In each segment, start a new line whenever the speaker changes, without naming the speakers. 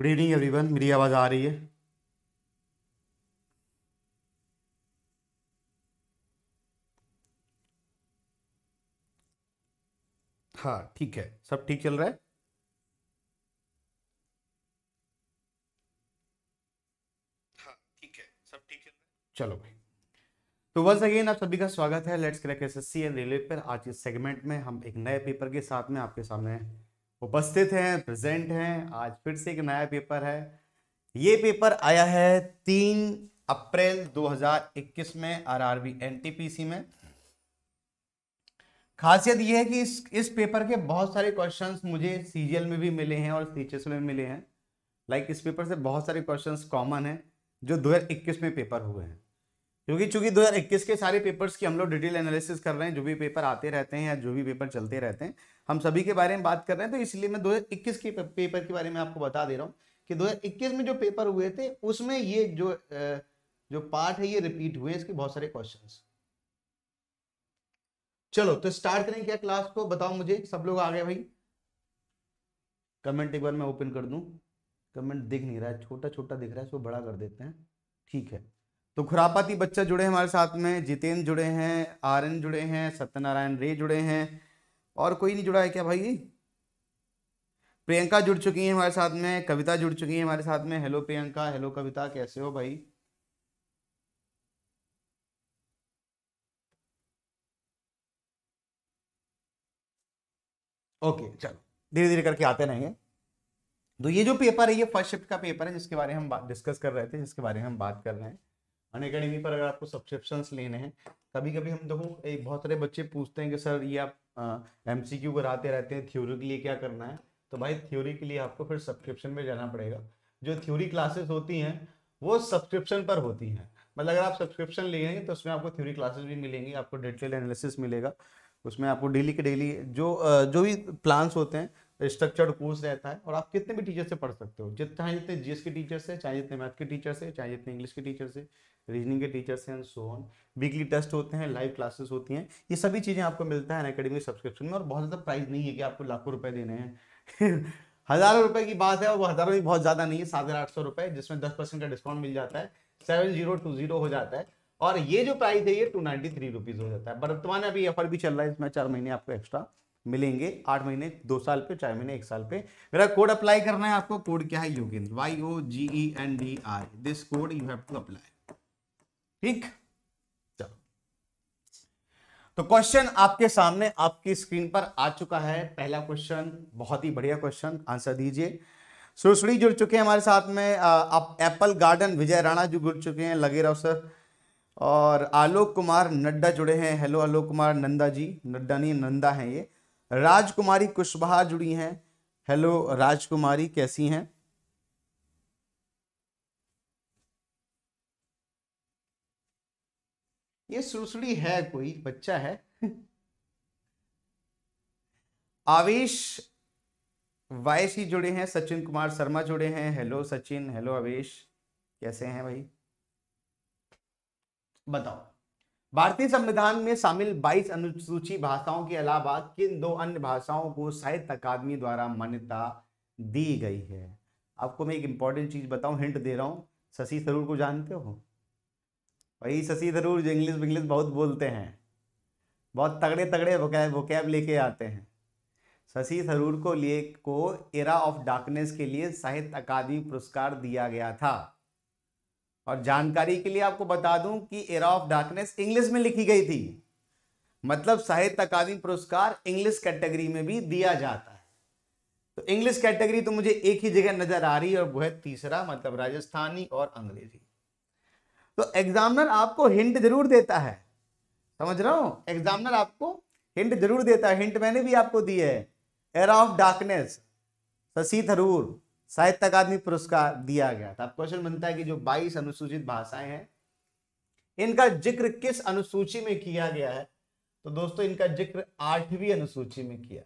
Good evening everyone मेरी आवाज़ आ रही है हाँ ठीक है सब ठीक चल रहा है हाँ ठीक है सब ठीक है चलो भाई तो वंस अगेन आप सभी का स्वागत है let's crack SSC and railway पर आज के सेगमेंट में हम एक नए पेपर के साथ में आपके सामने उपस्थित हैं प्रेजेंट हैं आज फिर से एक नया पेपर है ये पेपर आया है तीन अप्रैल 2021 में आरआरबी एनटीपीसी में खासियत यह है कि इस इस पेपर के बहुत सारे क्वेश्चंस मुझे सीजीएल में भी मिले हैं और सीचेस में मिले हैं लाइक like इस पेपर से बहुत सारे क्वेश्चंस कॉमन हैं जो 2021 में पेपर हुए हैं क्योंकि चूंकि 2021 के सारे पेपर्स की हम लोग डिटेल एनालिसिस कर रहे हैं जो भी पेपर आते रहते हैं या जो भी पेपर चलते रहते हैं हम सभी के बारे में बात कर रहे हैं तो इसलिए मैं 2021 के पेपर के बारे में आपको बता दे रहा हूँ कि 2021 में जो पेपर हुए थे उसमें ये जो जो पार्ट है ये रिपीट हुए इसके बहुत सारे क्वेश्चन चलो तो स्टार्ट करें क्या क्लास को बताओ मुझे सब लोग आ गए भाई कमेंट एक बार मैं ओपन कर दू कमेंट दिख नहीं रहा है छोटा छोटा दिख रहा है इसको बड़ा कर देते हैं ठीक है तो खुरापाती बच्चा जुड़े हैं हमारे साथ में जितेंद्र जुड़े हैं आर एन जुड़े हैं सत्यनारायण रे जुड़े हैं और कोई नहीं जुड़ा है क्या भाई प्रियंका जुड़ चुकी है हमारे साथ में कविता जुड़ चुकी है हमारे साथ में हेलो प्रियंका हेलो कविता कैसे हो भाई ओके चलो धीरे धीरे करके आते रहेंगे तो ये जो पेपर है ये फर्स्ट शिफ्ट का पेपर है जिसके बारे में हम डिस्कस कर रहे थे जिसके बारे में हम बात कर रहे हैं अन अकेडमी पर अगर आपको सब्सक्रिप्शन लेने हैं कभी कभी हम देखो एक बहुत सारे बच्चे पूछते हैं कि सर ये आप एम सी क्यू कराते रहते हैं थ्योरी के लिए क्या करना है तो भाई थ्योरी के लिए आपको फिर सब्सक्रिप्शन में जाना पड़ेगा जो थ्योरी क्लासेस होती हैं वो सब्सक्रिप्शन पर होती हैं मतलब अगर आप सब्सक्रिप्शन लेंगे तो उसमें आपको थ्योरी क्लासेस भी मिलेंगी आपको डिटेल एनालिसिस मिलेगा उसमें आपको डेली के डेली जो जो भी प्लान्स होते हैं स्ट्रक्चर्ड कोर्स रहता है और आप कितने भी टीचर से पढ़ सकते हो जितने चाहे जितने जीएस के टीचर से चाहे जितने मैथ के टीचर से चाहे जितने इंग्लिश के टीचर से रीजनिंग के टीचर्स हैं सो ऑन वीकली टेस्ट होते हैं लाइव क्लासेस होती हैं ये सभी चीज़ें आपको मिलता है अकेडमी सब्सक्रिप्शन में और बहुत ज़्यादा प्राइस नहीं है कि आपको लाखों रुपए देने हैं हज़ारों रुपए की बात है और वो हज़ारों भी बहुत ज़्यादा नहीं है हज़ार आठ सौ रुपये जिसमें दस परसेंट का डिस्काउंट मिल जाता है सेवन जीरो टू जीरो हो जाता है और ये जो प्राइस है ये टू नाइन्टी थ्री रुपीज़ हो जाता है वर्तमान अभी ऑफर भी चल रहा है इसमें चार महीने आपको एक्स्ट्रा मिलेंगे आठ महीने दो साल पे चार महीने एक साल पे मेरा कोड अप्लाई करना है आपको कोड क्या है Yogendra Y O G E N D R this code you have to apply ठीक चलो तो क्वेश्चन आपके सामने आपकी स्क्रीन पर आ चुका है पहला क्वेश्चन बहुत ही बढ़िया क्वेश्चन आंसर दीजिए सुरसुड़ी जुड़ चुके हैं हमारे साथ में आप एप्पल गार्डन विजय राणा जी जुड़ चुके हैं लगे रहो सर और आलोक कुमार नड्डा जुड़े हैं हेलो आलोक कुमार नंदा जी नड्डा नहीं नंदा हैं ये राजकुमारी कुशबहा जुड़ी हैं हेलो राजकुमारी कैसी हैं ये सुरसुड़ी है कोई बच्चा है आवेश वाइस ही जुड़े हैं सचिन कुमार शर्मा जुड़े हैं हेलो सचिन हेलो आवेश कैसे हैं भाई बताओ भारतीय संविधान में शामिल 22 अनुसूची भाषाओं के अलावा किन दो अन्य भाषाओं को साहित्य अकादमी द्वारा मान्यता दी गई है आपको मैं एक इंपॉर्टेंट चीज बताऊं हिंट दे रहा हूं शशि थरूर को जानते हो भाई शशि थरूर जो इंग्लिश इंग्लिश बहुत बोलते हैं बहुत तगड़े तगड़े वो वोकैब लेके आते हैं शशि थरूर को लिए को एरा ऑफ डार्कनेस के लिए साहित्य अकादमी पुरस्कार दिया गया था और जानकारी के लिए आपको बता दूं कि एरा ऑफ डार्कनेस इंग्लिश में लिखी गई थी मतलब साहित्य अकादमी पुरस्कार इंग्लिश कैटेगरी में भी दिया जाता है तो इंग्लिश कैटेगरी तो मुझे एक ही जगह नजर आ रही है और वह तीसरा मतलब राजस्थानी और अंग्रेजी तो एग्जामिनर आपको हिंट जरूर देता है समझ रहा हूँ एग्जामिनर आपको हिंट जरूर देता है हिंट मैंने भी आपको दी है era of darkness Shashi Tharoor Sahitya Akademi पुरस्कार दिया गया था अब क्वेश्चन बनता है कि जो 22 अनुसूचित भाषाएं हैं इनका जिक्र किस अनुसूची में किया गया है तो दोस्तों इनका जिक्र आठवीं अनुसूची में किया गया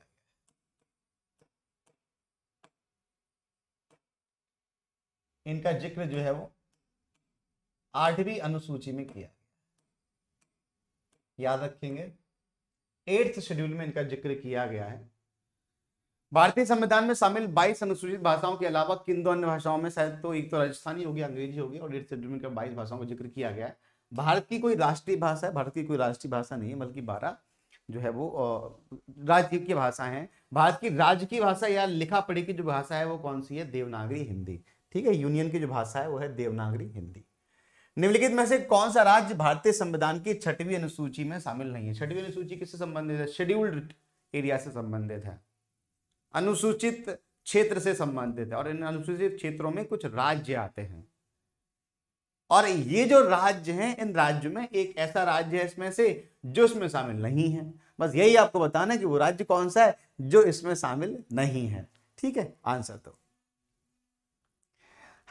इनका जिक्र जो है वो आठवीं अनुसूची में किया याद रखेंगे एट्थ शेड्यूल में इनका जिक्र किया गया है भारतीय संविधान में शामिल 22 अनुसूचित भाषाओं के अलावा किन दो अन्य भाषाओं में शायद तो एक तो राजस्थानी होगी अंग्रेजी होगी और एट्थ शेड्यूल में बाईस 22 भाषाओं का जिक्र किया गया है भारत की कोई राष्ट्रीय भाषा है भारत की कोई राष्ट्रीय भाषा नहीं है बल्कि बारह जो है वो राज्य की भाषा है भारत की राज्य की भाषा या लिखा पढ़ी की जो भाषा है वो कौन सी है देवनागरी हिंदी ठीक है यूनियन की जो भाषा है वो है देवनागरी हिंदी निम्नलिखित में से कौन सा राज्य भारतीय संविधान की छठवीं अनुसूची में शामिल नहीं है छठवीं अनुसूची किससे संबंधित है शेड्यूल्ड एरिया से संबंधित है अनुसूचित क्षेत्र से संबंधित है और इन अनुसूचित क्षेत्रों में कुछ राज्य आते हैं और ये जो राज्य हैं इन राज्यों में एक ऐसा राज्य है इसमें से जो इसमें शामिल नहीं है बस यही आपको बताना है कि वो राज्य कौन सा है जो इसमें शामिल नहीं है ठीक है आंसर तो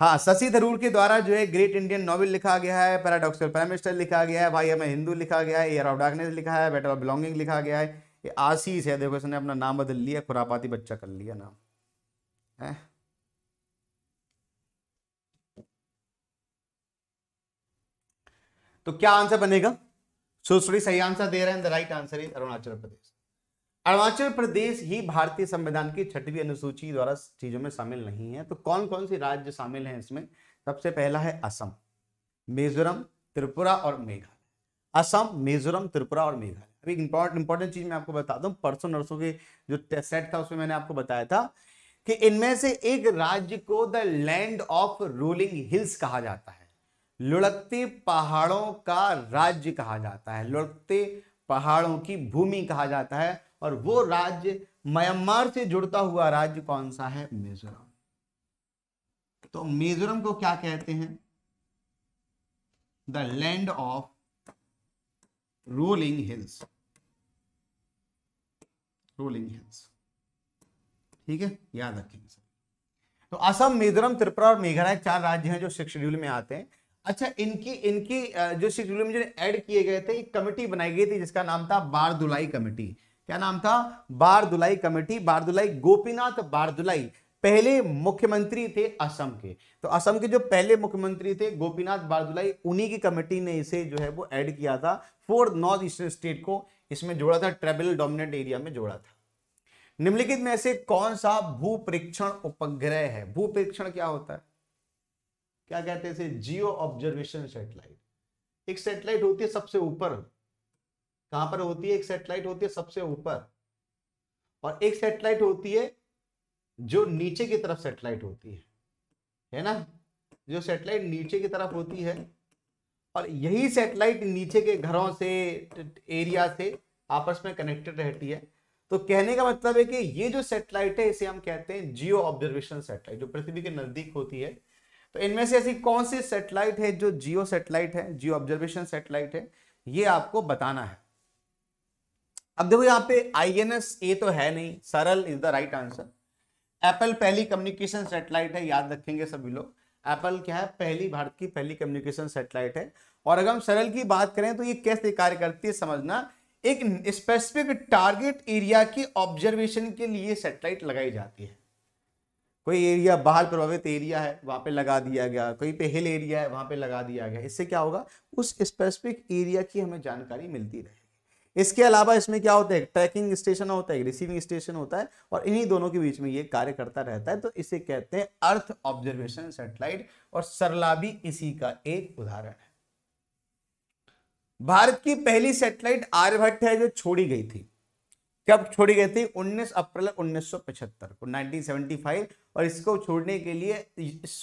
हाँ शशि थरूर के द्वारा जो है ग्रेट इंडियन नॉवल लिखा गया है पैराडॉक्सल प्राइम मिनिस्टर लिखा गया है भाई हमें हिंदू लिखा गया है ईयर ऑफ डार्कनेस लिखा है बेटर ऑफ बिलोंगिंग लिखा गया है ये आशीष है देखो इसने अपना नाम बदल लिया खुरापाती बच्चा कर लिया नाम है तो क्या आंसर बनेगा सुश्री सही आंसर दे रहे हैं the right answer is Arunachal Pradesh Arunachal Pradesh ही भारतीय संविधान की छठवीं अनुसूची द्वारा चीजों में शामिल नहीं है तो कौन कौन से राज्य शामिल हैं इसमें सबसे पहला है असम मिजोरम त्रिपुरा और मेघालय असम मिजोरम त्रिपुरा और मेघालय अभी इंपॉर्टेंट इंपॉर्टेंट चीज मैं आपको बता दूं परसों नर्सों के जो सेट था उसमें मैंने आपको बताया था कि इनमें से एक राज्य को the land of rolling hills कहा जाता है लुढ़कते पहाड़ों का राज्य कहा जाता है लुढ़कते पहाड़ों की भूमि कहा जाता है और वो राज्य म्यांमार से जुड़ता हुआ राज्य कौन सा है मिजोरम तो मिजोरम को क्या कहते हैं the land of rolling hills rolling hills ठीक है याद रखेंगे तो असम मिजोरम त्रिपुरा और मेघालय चार राज्य हैं जो सिक्स शेड्यूल में आते हैं अच्छा इनकी इनकी जो सिक्स शेड्यूल में जो ऐड किए गए थे एक कमेटी बनाई गई थी जिसका नाम था बारदुलाई कमेटी क्या नाम था बारदुलाई कमेटी बारदुलाई गोपीनाथ बारदुलाई पहले मुख्यमंत्री थे असम के तो असम के जो पहले मुख्यमंत्री थे गोपीनाथ बारदुलाई उन्हीं की कमेटी ने इसे जो है वो ऐड किया था फोर नॉर्थ ईस्टर्न स्टेट को इसमें जोड़ा था ट्रेबल डोमिनेंट एरिया में जोड़ा था निम्नलिखित में से कौन सा भू परीक्षण उपग्रह है भू परीक्षण क्या होता है क्या कहते हैं जियो ऑब्जर्वेशन सेटेलाइट एक सेटेलाइट होती है सबसे ऊपर कहां पर होती है एक सेटेलाइट होती है सबसे ऊपर और एक सेटेलाइट होती है जो नीचे की तरफ सेटेलाइट होती है है ना जो सेटेलाइट नीचे की तरफ होती है और यही सेटेलाइट नीचे के घरों से एरिया से आपस में कनेक्टेड रहती है तो कहने का मतलब है कि ये जो सेटेलाइट है इसे हम कहते हैं जियो ऑब्जर्वेशन सेटेलाइट जो पृथ्वी के नजदीक होती है तो इनमें से ऐसी कौन सी सेटेलाइट है जो जियो सेटेलाइट है जियो ऑब्जर्वेशन सेटेलाइट है ये आपको बताना है अब देखो यहाँ पे आई एन एस ए तो है नहीं Saral is the right answer apple पहली कम्युनिकेशन सेटेलाइट है याद रखेंगे सभी लोग एप्पल क्या है पहली भारत की पहली कम्युनिकेशन सेटेलाइट है और अगर हम सरल की बात करें तो ये कैसे कार्य करती है समझना एक स्पेसिफिक टारगेट एरिया की ऑब्जर्वेशन के लिए सेटेलाइट लगाई जाती है कोई एरिया बाहर प्रभावित एरिया है वहाँ पे लगा दिया गया कहीं पे हिल एरिया है वहाँ पे लगा दिया गया इससे क्या होगा उस स्पेसिफिक एरिया की हमें जानकारी मिलती रहे इसके अलावा इसमें क्या होता है ट्रैकिंग स्टेशन होता है रिसीविंग स्टेशन होता है और इन्हीं दोनों के बीच में ये कार्य करता रहता है तो इसे कहते हैं अर्थ ऑब्जर्वेशन सेटेलाइट और सरला भी इसी का एक उदाहरण है भारत की पहली सैटेलाइट आर्यभट्ट है जो छोड़ी गई थी कब छोड़ी गई थी 19 अप्रैल 1975 को 1975 और इसको छोड़ने के लिए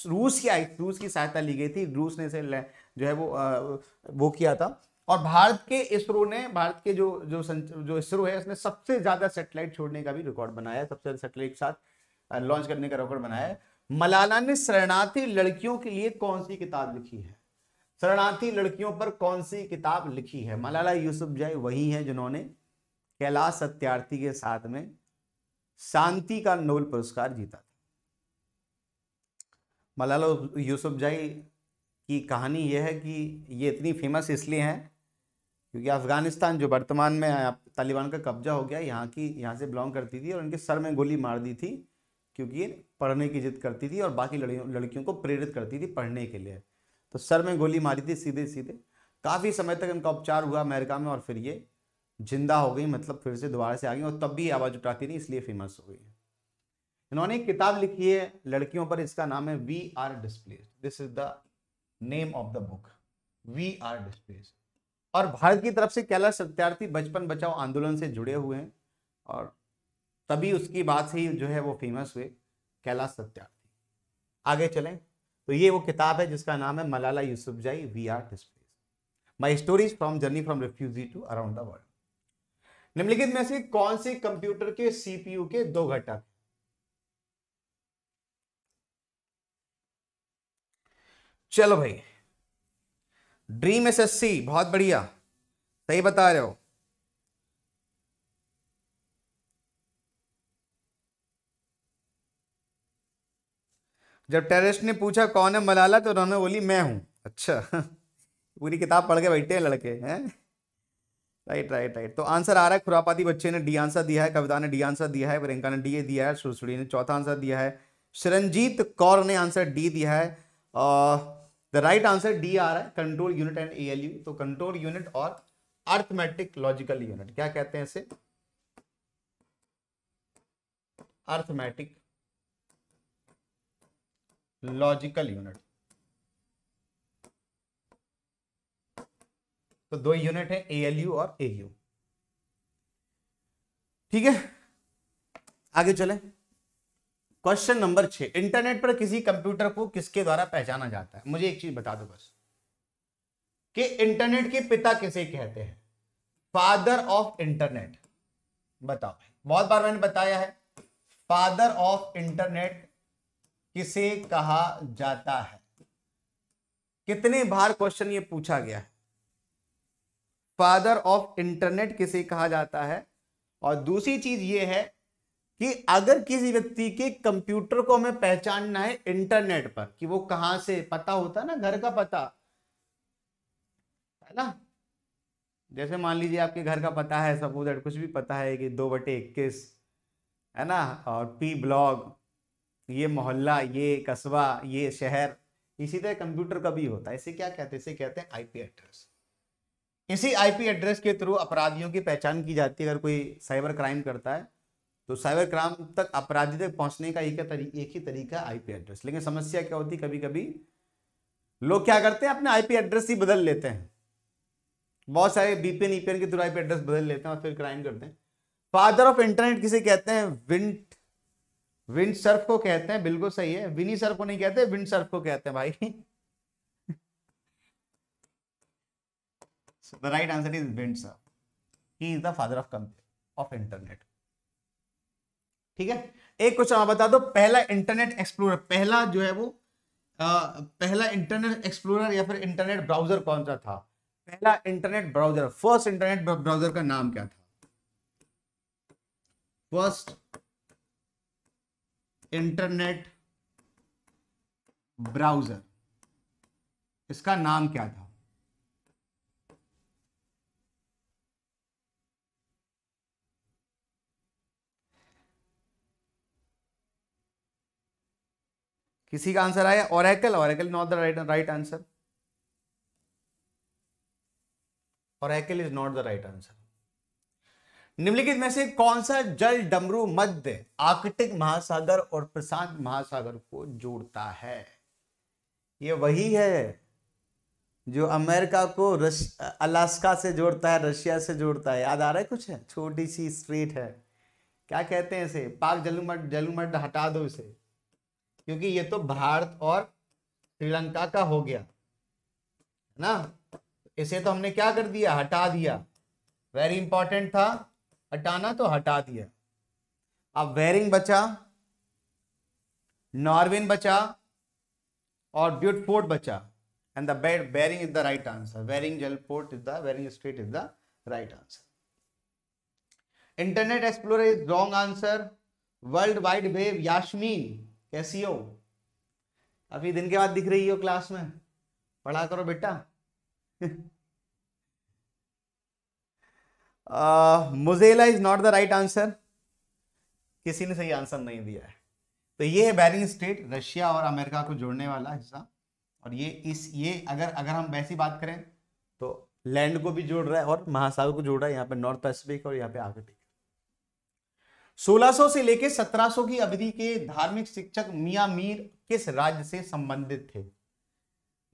रूस की रूस की सहायता ली गई थी रूस ने इसे जो है वो वो किया था और भारत के इसरो ने भारत के जो जो जो इसरो है उसने सबसे ज्यादा सेटेलाइट छोड़ने का भी रिकॉर्ड बनाया है सबसे ज्यादा सेटेलाइट के साथ लॉन्च करने का रिकॉर्ड बनाया है मलाला ने शरणार्थी लड़कियों के लिए कौन सी किताब लिखी है शरणार्थी लड़कियों पर कौन सी किताब लिखी है मलाला यूसुफ जय वही है जिन्होंने कैलाश सत्यार्थी के साथ में शांति का नोबेल पुरस्कार जीता था मलाला यूसुफ जय की कहानी यह है कि ये इतनी फेमस इसलिए हैं क्योंकि अफ़गानिस्तान जो वर्तमान में तालिबान का कब्जा हो गया यहाँ की यहाँ से बिलोंग करती थी और इनके सर में गोली मार दी थी क्योंकि ये पढ़ने की जिद करती थी और बाकी लड़कियों को प्रेरित करती थी पढ़ने के लिए तो सर में गोली मारी थी सीधे सीधे काफ़ी समय तक इनका उपचार हुआ अमेरिका में और फिर ये जिंदा हो गई मतलब फिर से दोबारा से आ गई और तब भी आवाज़ उठाती थी इसलिए फेमस हो गई इन्होंने एक किताब लिखी है लड़कियों पर इसका नाम है we are displace this is the name of the book we are displaced और भारत की तरफ से कैलाश सत्यार्थी बचपन बचाओ आंदोलन से जुड़े हुए हैं और तभी उसकी बात से ही जो है वो फेमस हुए कैलाश सत्यार्थी आगे चलें तो ये वो किताब है जिसका नाम है मलाला जाई we are displace my stories from journey from refugee to around the world निम्नलिखित में से कौन से कंप्यूटर के सीपीयू के दो घटक चलो भाई ड्रीम एसएससी बहुत बढ़िया सही बता रहे हो जब टेरिस्ट ने पूछा कौन है मलाला तो उन्होंने बोली मैं हूं अच्छा पूरी किताब पढ़ के बैठे हैं लड़के हैं राइट राइट राइट तो आंसर आ रहा है खुरापाती बच्चे ने डी आंसर दिया है कविता ने डी आंसर दिया है प्रियंका ने डी ए दिया है सुरसुड़ी ने चौथा आंसर दिया है शरणजीत कौर ने आंसर डी दिया है द राइट आंसर डी आ रहा है कंट्रोल यूनिट एंड यू तो कंट्रोल यूनिट और अर्थमेटिक लॉजिकल यूनिट क्या कहते हैं इसे अर्थमेटिक लॉजिकल यूनिट तो दो यूनिट है एएलयू और एयू ठीक है आगे चले क्वेश्चन नंबर छह इंटरनेट पर किसी कंप्यूटर को किसके द्वारा पहचाना जाता है मुझे एक चीज बता दो बस कि इंटरनेट के पिता किसे कहते हैं फादर ऑफ इंटरनेट बताओ बहुत बार मैंने बताया है फादर ऑफ इंटरनेट किसे कहा जाता है कितने बार क्वेश्चन ये पूछा गया है फादर ऑफ इंटरनेट किसे कहा जाता है और दूसरी चीज ये है कि अगर किसी व्यक्ति के कंप्यूटर को हमें पहचानना है इंटरनेट पर कि वो कहां से पता होता ना घर का पता है ना जैसे मान लीजिए आपके घर का पता है सपोज कुछ भी पता है कि दो बटे इक्कीस है ना और पी ब्लॉग ये मोहल्ला ये कस्बा ये शहर इसी तरह कंप्यूटर का भी होता है इसे क्या कहते हैं इसे कहते हैं आईपी एड्रेस इसी आईपी एड्रेस के थ्रू अपराधियों की पहचान की जाती है अगर कोई साइबर क्राइम करता है तो साइबर क्राइम तक अपराधी तक पहुंचने का एक, एक ही तरीका आईपी एड्रेस लेकिन समस्या क्या होती कभी कभी लोग क्या करते हैं अपने आईपी एड्रेस ही बदल लेते हैं बहुत सारे बीपीएन ईपीएन e के थ्रू आईपी एड्रेस बदल लेते हैं और फिर क्राइम करते हैं फादर ऑफ इंटरनेट किसे कहते हैं विंट विंड सर्फ को कहते हैं बिल्कुल सही है विनी सर्फ को नहीं कहते विंड सर्फ को कहते हैं भाई right answer is Vint Cerf ही is the father of computer of internet ठीक है एक क्वेश्चन आप बता दो पहला इंटरनेट एक्सप्लोरर पहला जो है वो आ, पहला इंटरनेट एक्सप्लोरर या फिर इंटरनेट ब्राउजर कौन सा था पहला internet browser first internet browser का नाम क्या था फर्स्ट इंटरनेट ब्राउजर इसका नाम क्या था किसी का आंसर आया Oracle Oracle not the right right answer Oracle is not the right answer निम्नलिखित में से कौन सा जल डमरू मध्य आर्कटिक महासागर और प्रशांत महासागर को जोड़ता है ये वही है जो अमेरिका को रश अलास्का से जोड़ता है रशिया से जोड़ता है याद आ रहा है कुछ है छोटी सी स्ट्रीट है क्या कहते हैं इसे पाक जलूमठ जलूमठ हटा दो इसे क्योंकि ये तो भारत और श्रीलंका का हो गया है ना इसे तो हमने क्या कर दिया हटा दिया वेरी इंपॉर्टेंट था हटाना तो हटा दिया अब वेरिंग बचा नॉर्विन बचा और ब्यूटपोर्ट बचा and the Bering is the right answer Bering जलपोर्ट is the Bering strait is the right answer internet explore is wrong answer world wide web Yasmin कैसी हो अभी दिन के बाद दिख रही हो क्लास में पढ़ा करो बेटा मुजेला is not the right answer किसी ने सही आंसर नहीं दिया है तो ये है बैरिंग स्टेट रशिया और अमेरिका को जोड़ने वाला हिस्सा और ये इस ये अगर अगर हम वैसी बात करें तो लैंड को भी जोड़ रहा है और महासागर को जोड़ रहा है यहाँ पे नॉर्थ पैसिफिक और यहाँ पे भी 1600 से लेकर 1700 की अवधि के धार्मिक शिक्षक मियां मीर किस राज्य से संबंधित थे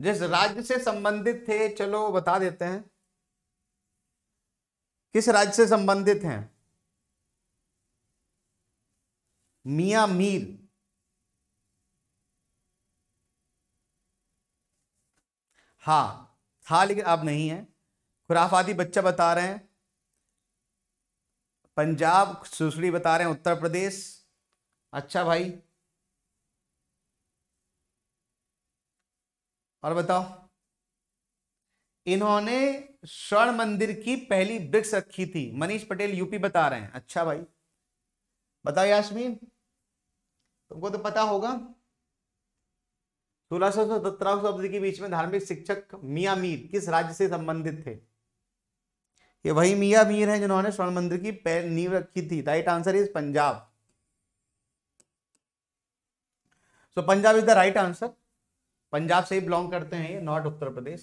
जिस राज्य से संबंधित थे चलो बता देते हैं किस राज्य से संबंधित हैं मिया मीर हा था लेकिन अब नहीं है खुराफाती बच्चा बता रहे हैं पंजाब सुसड़ी बता रहे हैं उत्तर प्रदेश अच्छा भाई और बताओ इन्होंने स्वर्ण मंदिर की पहली ब्रिक्स रखी थी मनीष पटेल यूपी बता रहे हैं अच्छा भाई बताओ यासमीन तुमको तो पता होगा सोलह सौ सत्रह सौ अब्द के बीच में धार्मिक शिक्षक मियाँ मीर किस राज्य से संबंधित थे ये वही मियाँ मीर हैं जिन्होंने स्वर्ण मंदिर की नींव रखी थी right answer is Punjab so Punjab is the right answer Punjab से ही बिलोंग करते हैं ये नॉट उत्तर प्रदेश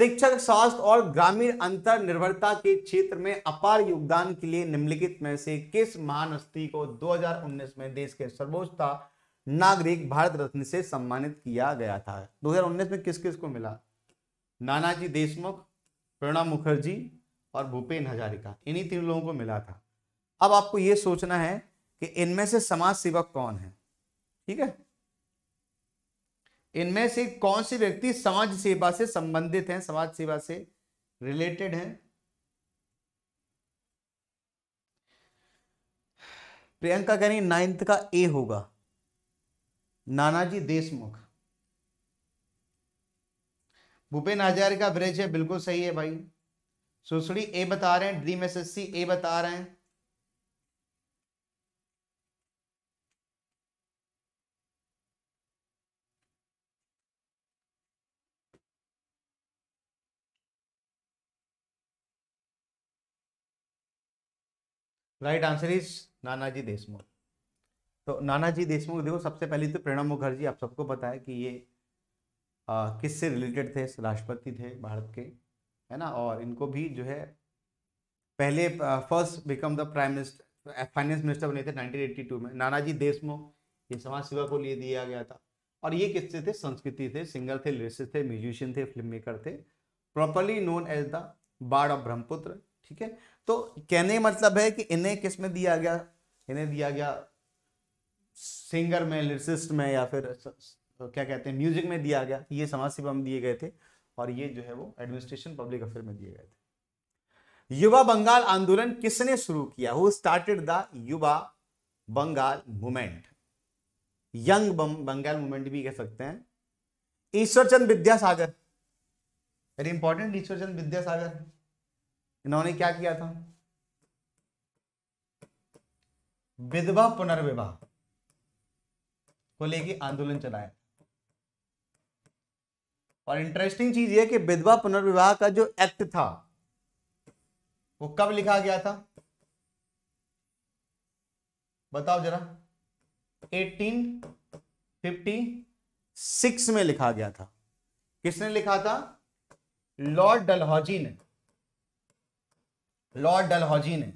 शिक्षक स्वास्थ्य और ग्रामीण अंतर निर्भरता के क्षेत्र में अपार योगदान के लिए निम्नलिखित में से किस महान हस्ती को 2019 में देश के सर्वोच्चता नागरिक भारत रत्न से सम्मानित किया गया था 2019 में किस किस को मिला नानाजी देशमुख प्रणब मुखर्जी और भूपेन हजारिका इन्हीं तीन लोगों को मिला था अब आपको ये सोचना है कि इनमें से समाज सेवक कौन है ठीक है इनमें से कौन से व्यक्ति समाज सेवा से संबंधित हैं समाज सेवा से रिलेटेड हैं प्रियंका कह रही नाइन्थ का ए होगा नानाजी देशमुख भूपेन आचार्य का ब्रिज है बिल्कुल सही है भाई सुसड़ी ए बता रहे हैं dream S S C A बता रहे हैं right answer is Nanaji Deshmukh तो नानाजी देशमुख देखो सबसे पहले तो प्रणब मुखर्जी आप सबको बताया कि ये किससे रिलेटेड थे राष्ट्रपति थे भारत के है ना और इनको भी जो है पहले first become the prime minister finance minister बने थे 1982 में नानाजी देशमुख ये समाज सेवा को लिए दिया गया था और ये किससे थे संस्कृति थे सिंगर थे लिरिस्ट थे म्यूजिशियन थे फिल्म मेकर थे properly known as the bard of Brahmaputra ठीक है तो कहने मतलब है कि इन्हें किस में दिया गया इन्हें दिया गया सिंगर में लिरिस्ट में या फिर क्या कहते हैं म्यूजिक में दिया गया ये समाज सेवा में दिए गए थे और ये जो है वो एडमिनिस्ट्रेशन पब्लिक अफेयर में दिए गए थे युवा बंगाल आंदोलन किसने शुरू किया who started the Yuva Bengal movement young Bengal movement भी कह सकते हैं ईश्वरचंद विद्यासागर वेरी इंपॉर्टेंट ईश्वरचंद विद्यासागर इन्होंने क्या किया था विधवा पुनर्विवाह को लेके आंदोलन चलाया और इंटरेस्टिंग चीज यह कि विधवा पुनर्विवाह का जो एक्ट था वो कब लिखा गया था बताओ जरा 1856 में लिखा गया था किसने लिखा था लॉर्ड डलहौजी ने लॉर्ड डलहौजी ने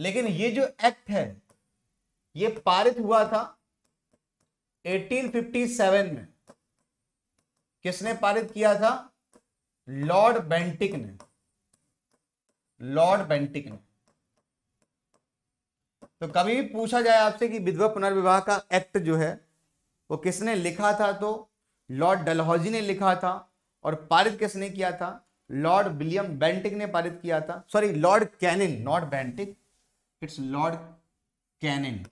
लेकिन ये जो एक्ट है ये पारित हुआ था 1857 में किसने पारित किया था लॉर्ड बेंटिक ने लॉर्ड बेंटिक ने तो कभी भी पूछा जाए आपसे कि विधवा पुनर्विवाह का एक्ट जो है वो किसने लिखा था तो लॉर्ड डलहौजी ने लिखा था और पारित किसने किया था लॉर्ड विलियम बेंटिक ने पारित किया था sorry Lord Canning not Bentinck it's Lord Canning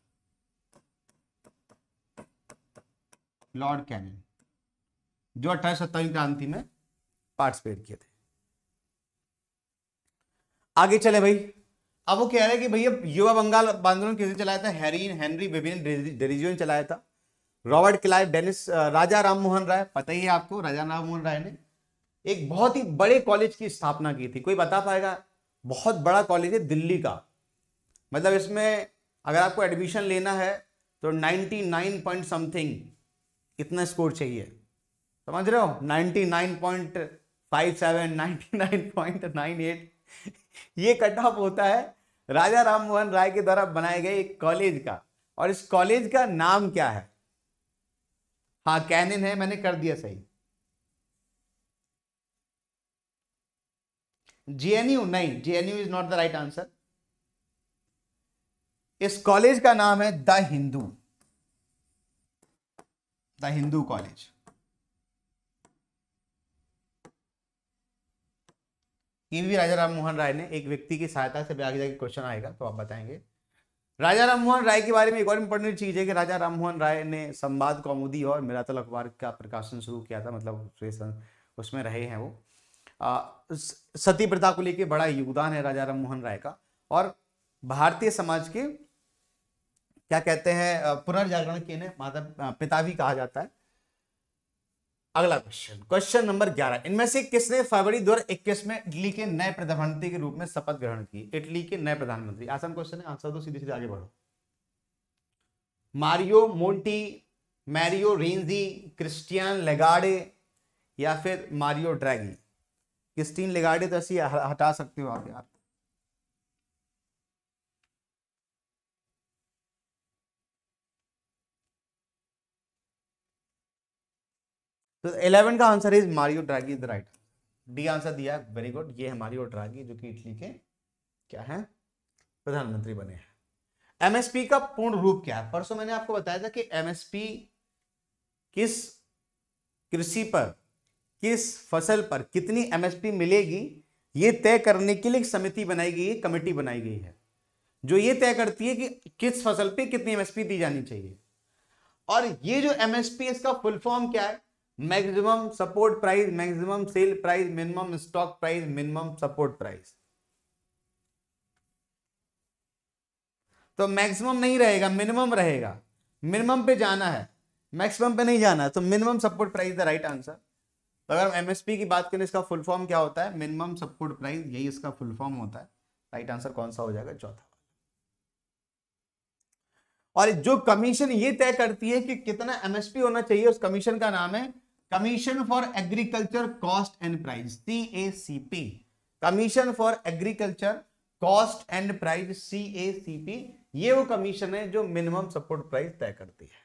Lord Canning जो अट्ठाईस सत्ताईस क्रांति में पार्टिसिपेट किए थे आगे चले भाई अब वो कह रहे हैं कि भैया युवा बंगाल आंदोलन किसने चलाया था हैरीन हेनरी विभिन्न डेरिजियो चलाया था Robert Clive Dennis Raja Rammohan Roy पता ही है आपको राजा राम मोहन राय ने एक बहुत ही बड़े कॉलेज की स्थापना की थी कोई बता पाएगा बहुत बड़ा कॉलेज है दिल्ली का मतलब इसमें अगर आपको एडमिशन लेना है तो नाइन पॉइंट समथिंग इतना स्कोर चाहिए समझ रहे हो 99.57 nine point five seven nine point nine eight ये कट ऑफ होता है राजा राम मोहन राय के द्वारा बनाए गए एक कॉलेज का और इस कॉलेज का नाम क्या है हाँ कैनिन है मैंने कर दिया सही जेएनयू नहीं JNU is not the right answer इस कॉलेज का नाम है the Hindu the Hindu college ईवी राजा राम मोहन राय ने एक व्यक्ति की सहायता से आगे जाके क्वेश्चन आएगा तो आप बताएंगे राजा राम मोहन राय के बारे में एक और इम्पोर्टेंट चीज़ है कि राजा राम मोहन राय ने संवाद कौमुदी और मिरातल अखबार का प्रकाशन शुरू किया था मतलब उसमें रहे हैं वो सती प्रथा को लेकर बड़ा योगदान है राजा राम मोहन राय का और भारतीय समाज के क्या कहते हैं पुनर्जागरण के ने माता पिता भी कहा जाता है अगला क्वेश्चन क्वेश्चन नंबर 11 इनमें से किसने फरवरी 2021 में इटली के नए प्रधानमंत्री के रूप में शपथ ग्रहण की इटली के नए प्रधानमंत्री आसान क्वेश्चन है आंसर दो सीधे सीधे आगे बढ़ो Mario Monti Mario Renzi Christian Lagarde या फिर मारियो ड्रैगी क्रिस्टीन लेगाडे तो ऐसी हटा सकते हो आप यार तो इलेवन का answer is Mario Draghi the right D answer दिया वेरी गुड ये है मारियो ड्रागी जो कि इटली के क्या है प्रधानमंत्री बने हैं एमएसपी का पूर्ण रूप क्या है परसों मैंने आपको बताया था कि एमएसपी किस कृषि पर किस फसल पर कितनी एमएसपी मिलेगी ये तय करने के लिए समिति बनाई गई है कमेटी बनाई गई है जो ये तय करती है कि किस फसल पे कितनी एमएसपी दी जानी चाहिए और ये जो एमएसपी इसका फुल फॉर्म क्या है maximum support price maximum sale price minimum stock price minimum support price तो मैक्सिमम नहीं रहेगा मिनिमम रहेगा मिनिमम पे जाना है मैक्सिमम पे नहीं जाना तो minimum support price the right answer तो अगर हम एमएसपी की बात करें इसका फुल फॉर्म क्या होता है मिनिमम सपोर्ट प्राइस यही इसका फुल फॉर्म होता है राइट आंसर कौन सा हो जाएगा चौथा और जो कमीशन ये तय करती है कि कितना एमएसपी होना चाहिए उस कमीशन का नाम है Commission for Agriculture Cost and Price CACP Commission for Agriculture Cost and Price CACP ये वो कमीशन है जो मिनिमम सपोर्ट प्राइस तय करती है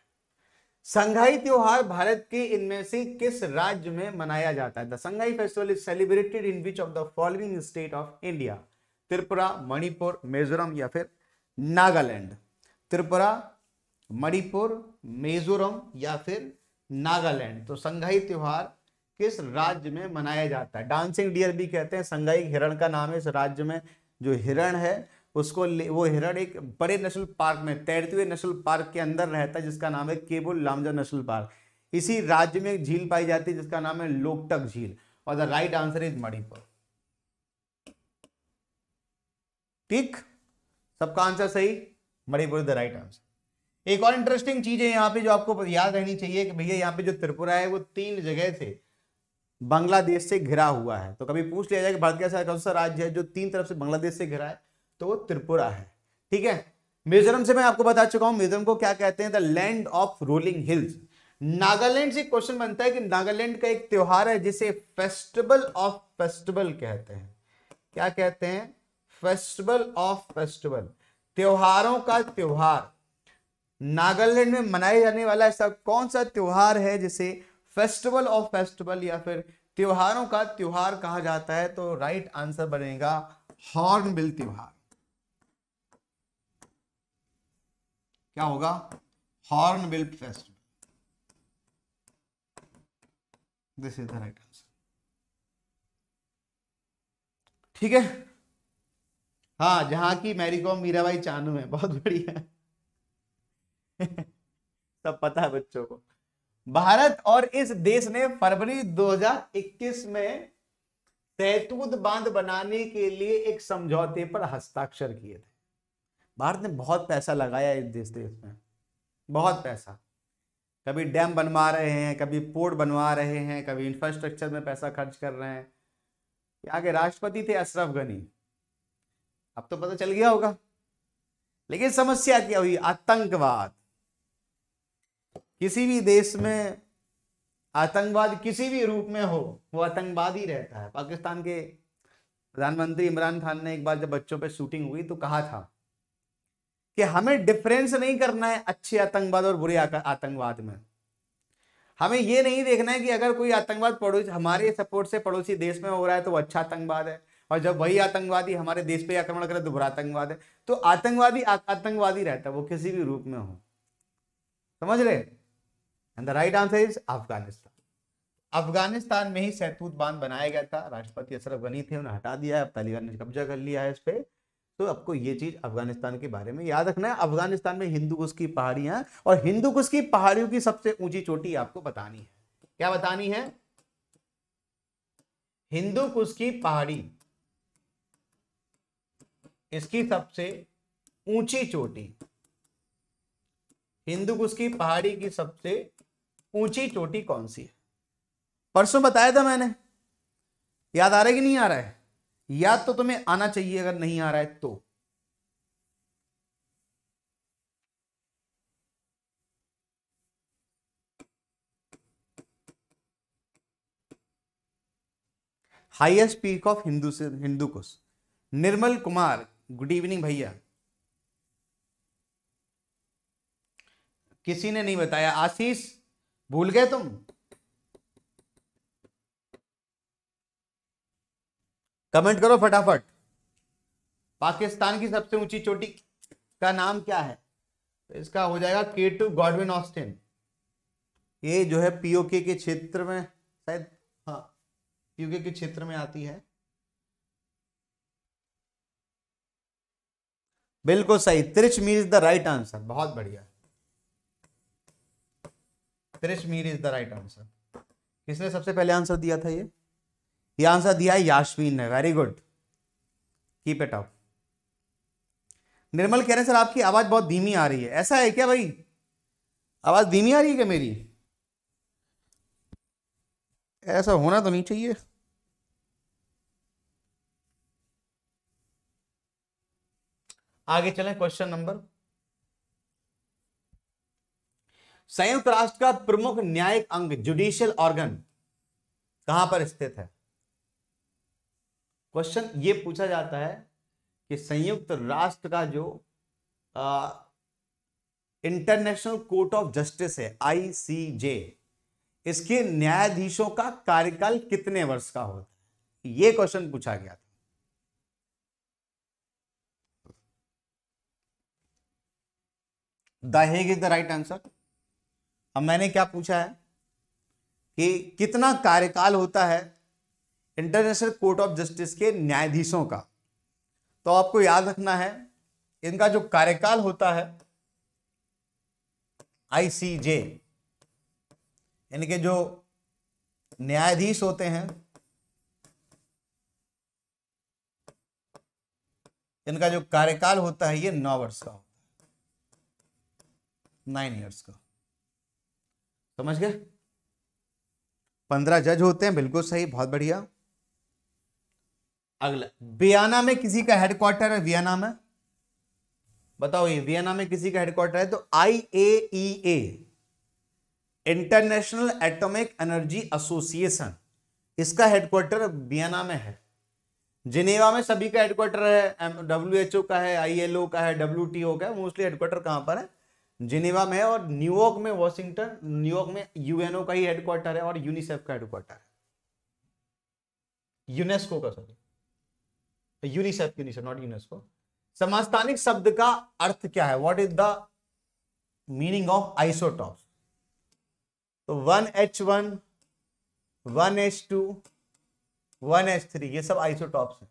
संघाई त्योहार भारत के इनमें से किस राज्य में मनाया जाता है the Sangai festival is celebrated in which of the following state of India Tripura Manipur Mizoram या फिर नागालैंड त्रिपुरा मणिपुर मिजोरम या फिर नागालैंड तो संघाई त्योहार किस राज्य में मनाया जाता है डांसिंग डियर भी कहते हैं संघाई हिरण का नाम है इस राज्य में जो हिरण है उसको वो हिरण एक बड़े नेशनल पार्क में तैरते हुए नेशनल पार्क के अंदर रहता है जिसका नाम है केबुल लामजा नेशनल पार्क इसी राज्य में एक झील पाई जाती है जिसका नाम है लोकटक झील और the right answer is Manipur ठीक सबका आंसर सही Manipur is the right answer एक और इंटरेस्टिंग चीज है यहाँ पे जो आपको याद रहनी चाहिए कि भैया यहाँ पे जो त्रिपुरा है वो तीन जगह से बांग्लादेश से घिरा हुआ है तो कभी पूछ लिया जाए कि भारत का कौन सा राज्य है जो तीन तरफ से बांग्लादेश से घिरा है तो वो त्रिपुरा है ठीक है मिजोरम से मैं आपको बता चुका हूं मिजोरम को क्या कहते हैं the land of rolling hills Nagaland से क्वेश्चन बनता है कि नागालैंड का एक त्योहार है जिसे फेस्टिवल ऑफ फेस्टिवल कहते हैं क्या कहते हैं फेस्टिवल ऑफ फेस्टिवल त्योहारों का त्योहार नागालैंड में मनाया जाने वाला ऐसा कौन सा त्यौहार है जिसे फेस्टिवल ऑफ फेस्टिवल या फिर त्योहारों का त्यौहार कहा जाता है तो राइट आंसर बनेगा हॉर्नबिल त्योहार क्या होगा Hornbill festival this is the right answer ठीक है हाँ जहां की मैरीकॉम मीराबाई चानू है बहुत बढ़िया सब पता है बच्चों को भारत और इस देश ने फरवरी 2021 में सैतूद बांध बनाने के लिए एक समझौते पर हस्ताक्षर किए थे भारत ने बहुत पैसा लगाया इस देश देश में बहुत पैसा कभी डैम बनवा रहे हैं कभी पोर्ट बनवा रहे हैं कभी इंफ्रास्ट्रक्चर में पैसा खर्च कर रहे हैं यहाँ के राष्ट्रपति थे अशरफ गनी अब तो पता चल गया होगा लेकिन समस्या क्या हुई आतंकवाद किसी भी देश में आतंकवाद किसी भी रूप में हो वो आतंकवाद ही रहता है पाकिस्तान के प्रधानमंत्री इमरान खान ने एक बार जब बच्चों पे शूटिंग हुई तो कहा था कि हमें डिफरेंस नहीं करना है अच्छे आतंकवाद और बुरे आतंकवाद में हमें ये नहीं देखना है कि अगर कोई आतंकवाद पड़ोसी हमारे सपोर्ट से पड़ोसी देश में हो रहा है तो वो अच्छा आतंकवाद है और जब वही आतंकवादी हमारे देश पे आक्रमण करे तो बुरा आतंकवाद है तो आतंकवादी आतंकवादी रहता है वो किसी भी रूप में हो समझ रहे and the right answer is Afghanistan Afghanistan में ही सैतूत बांध बनाया गया था राष्ट्रपति अशरफ गनी थे उन्हें हटा दिया है तालिबान ने कब्जा कर लिया है इस पर तो आपको ये चीज अफगानिस्तान के बारे में याद रखना है अफगानिस्तान में हिंदू कुश की पहाड़ियां और हिंदू कुश की पहाड़ियों की सबसे ऊंची चोटी आपको बतानी है क्या बतानी है हिंदू कुश की पहाड़ी इसकी सबसे ऊंची चोटी हिंदू कुश की पहाड़ी की सबसे ऊंची चोटी कौन सी है परसों बताया था मैंने याद आ रहा है कि नहीं आ रहा है याद तो तुम्हें आना चाहिए अगर नहीं आ रहा है तो highest peak of Hindu Hindu Kush Nirmal Kumar good evening भैया किसी ने नहीं बताया आशीष भूल गए तुम कमेंट करो फटाफट पाकिस्तान की सबसे ऊंची चोटी का नाम क्या है तो इसका हो जाएगा के टू गॉडविन ऑस्टिन ये जो है पीओके के क्षेत्र में शायद हाँ पीओके के क्षेत्र में आती है बिल्कुल सही Tirich Mir is the right answer बहुत बढ़िया Tirichmir is the right answer किसने सबसे पहले आंसर दिया था ये ये आंसर दिया है याशमीन ने very good keep it up Nirmal कह रहे हैं सर आपकी आवाज बहुत धीमी आ रही है ऐसा है क्या भाई आवाज धीमी आ रही है क्या मेरी ऐसा होना तो नहीं चाहिए आगे चलें क्वेश्चन नंबर संयुक्त राष्ट्र का प्रमुख न्यायिक अंग जुडिशियल ऑर्गन कहां पर स्थित है क्वेश्चन ये पूछा जाता है कि संयुक्त राष्ट्र का जो इंटरनेशनल कोर्ट ऑफ जस्टिस है आईसीजे इसके न्यायाधीशों का कार्यकाल कितने वर्ष का होता है यह क्वेश्चन पूछा गया था The is the right answer अब मैंने क्या पूछा है कि कितना कार्यकाल होता है इंटरनेशनल कोर्ट ऑफ जस्टिस के न्यायाधीशों का तो आपको याद रखना है इनका जो कार्यकाल होता है आईसीजे इनके जो न्यायाधीश होते हैं इनका जो कार्यकाल होता है ये नौ वर्ष का होता है नाइन ईयर्स का समझ गए पंद्रह जज होते हैं बिल्कुल सही बहुत बढ़िया अगला बियाना में किसी का हेडक्वार्टर है वियना में बताओ ये वियना में किसी का हेडक्वार्टर है तो I A E A International Atomic Energy Association इसका हेडक्वार्टर बियाना में है जिनेवा में सभी का हेडक्वार्टर है डब्ल्यू एच ओ का है आई एल ओ का है डब्ल्यू टी ओ का है मोस्टली हेडक्वार्टर कहां पर है जिनेवा में और न्यूयॉर्क में वॉशिंगटन न्यूयॉर्क में यूएनओ का ही हेडक्वार्टर है और यूनिसेफ का हेडक्वार्टर है यूनेस्को का sorry UNICEF UNICEF not UNESCO समस्थानिक शब्द का अर्थ क्या है what is the meaning of isotope तो one H one one H two one H three ये सब आइसोटॉप्स हैं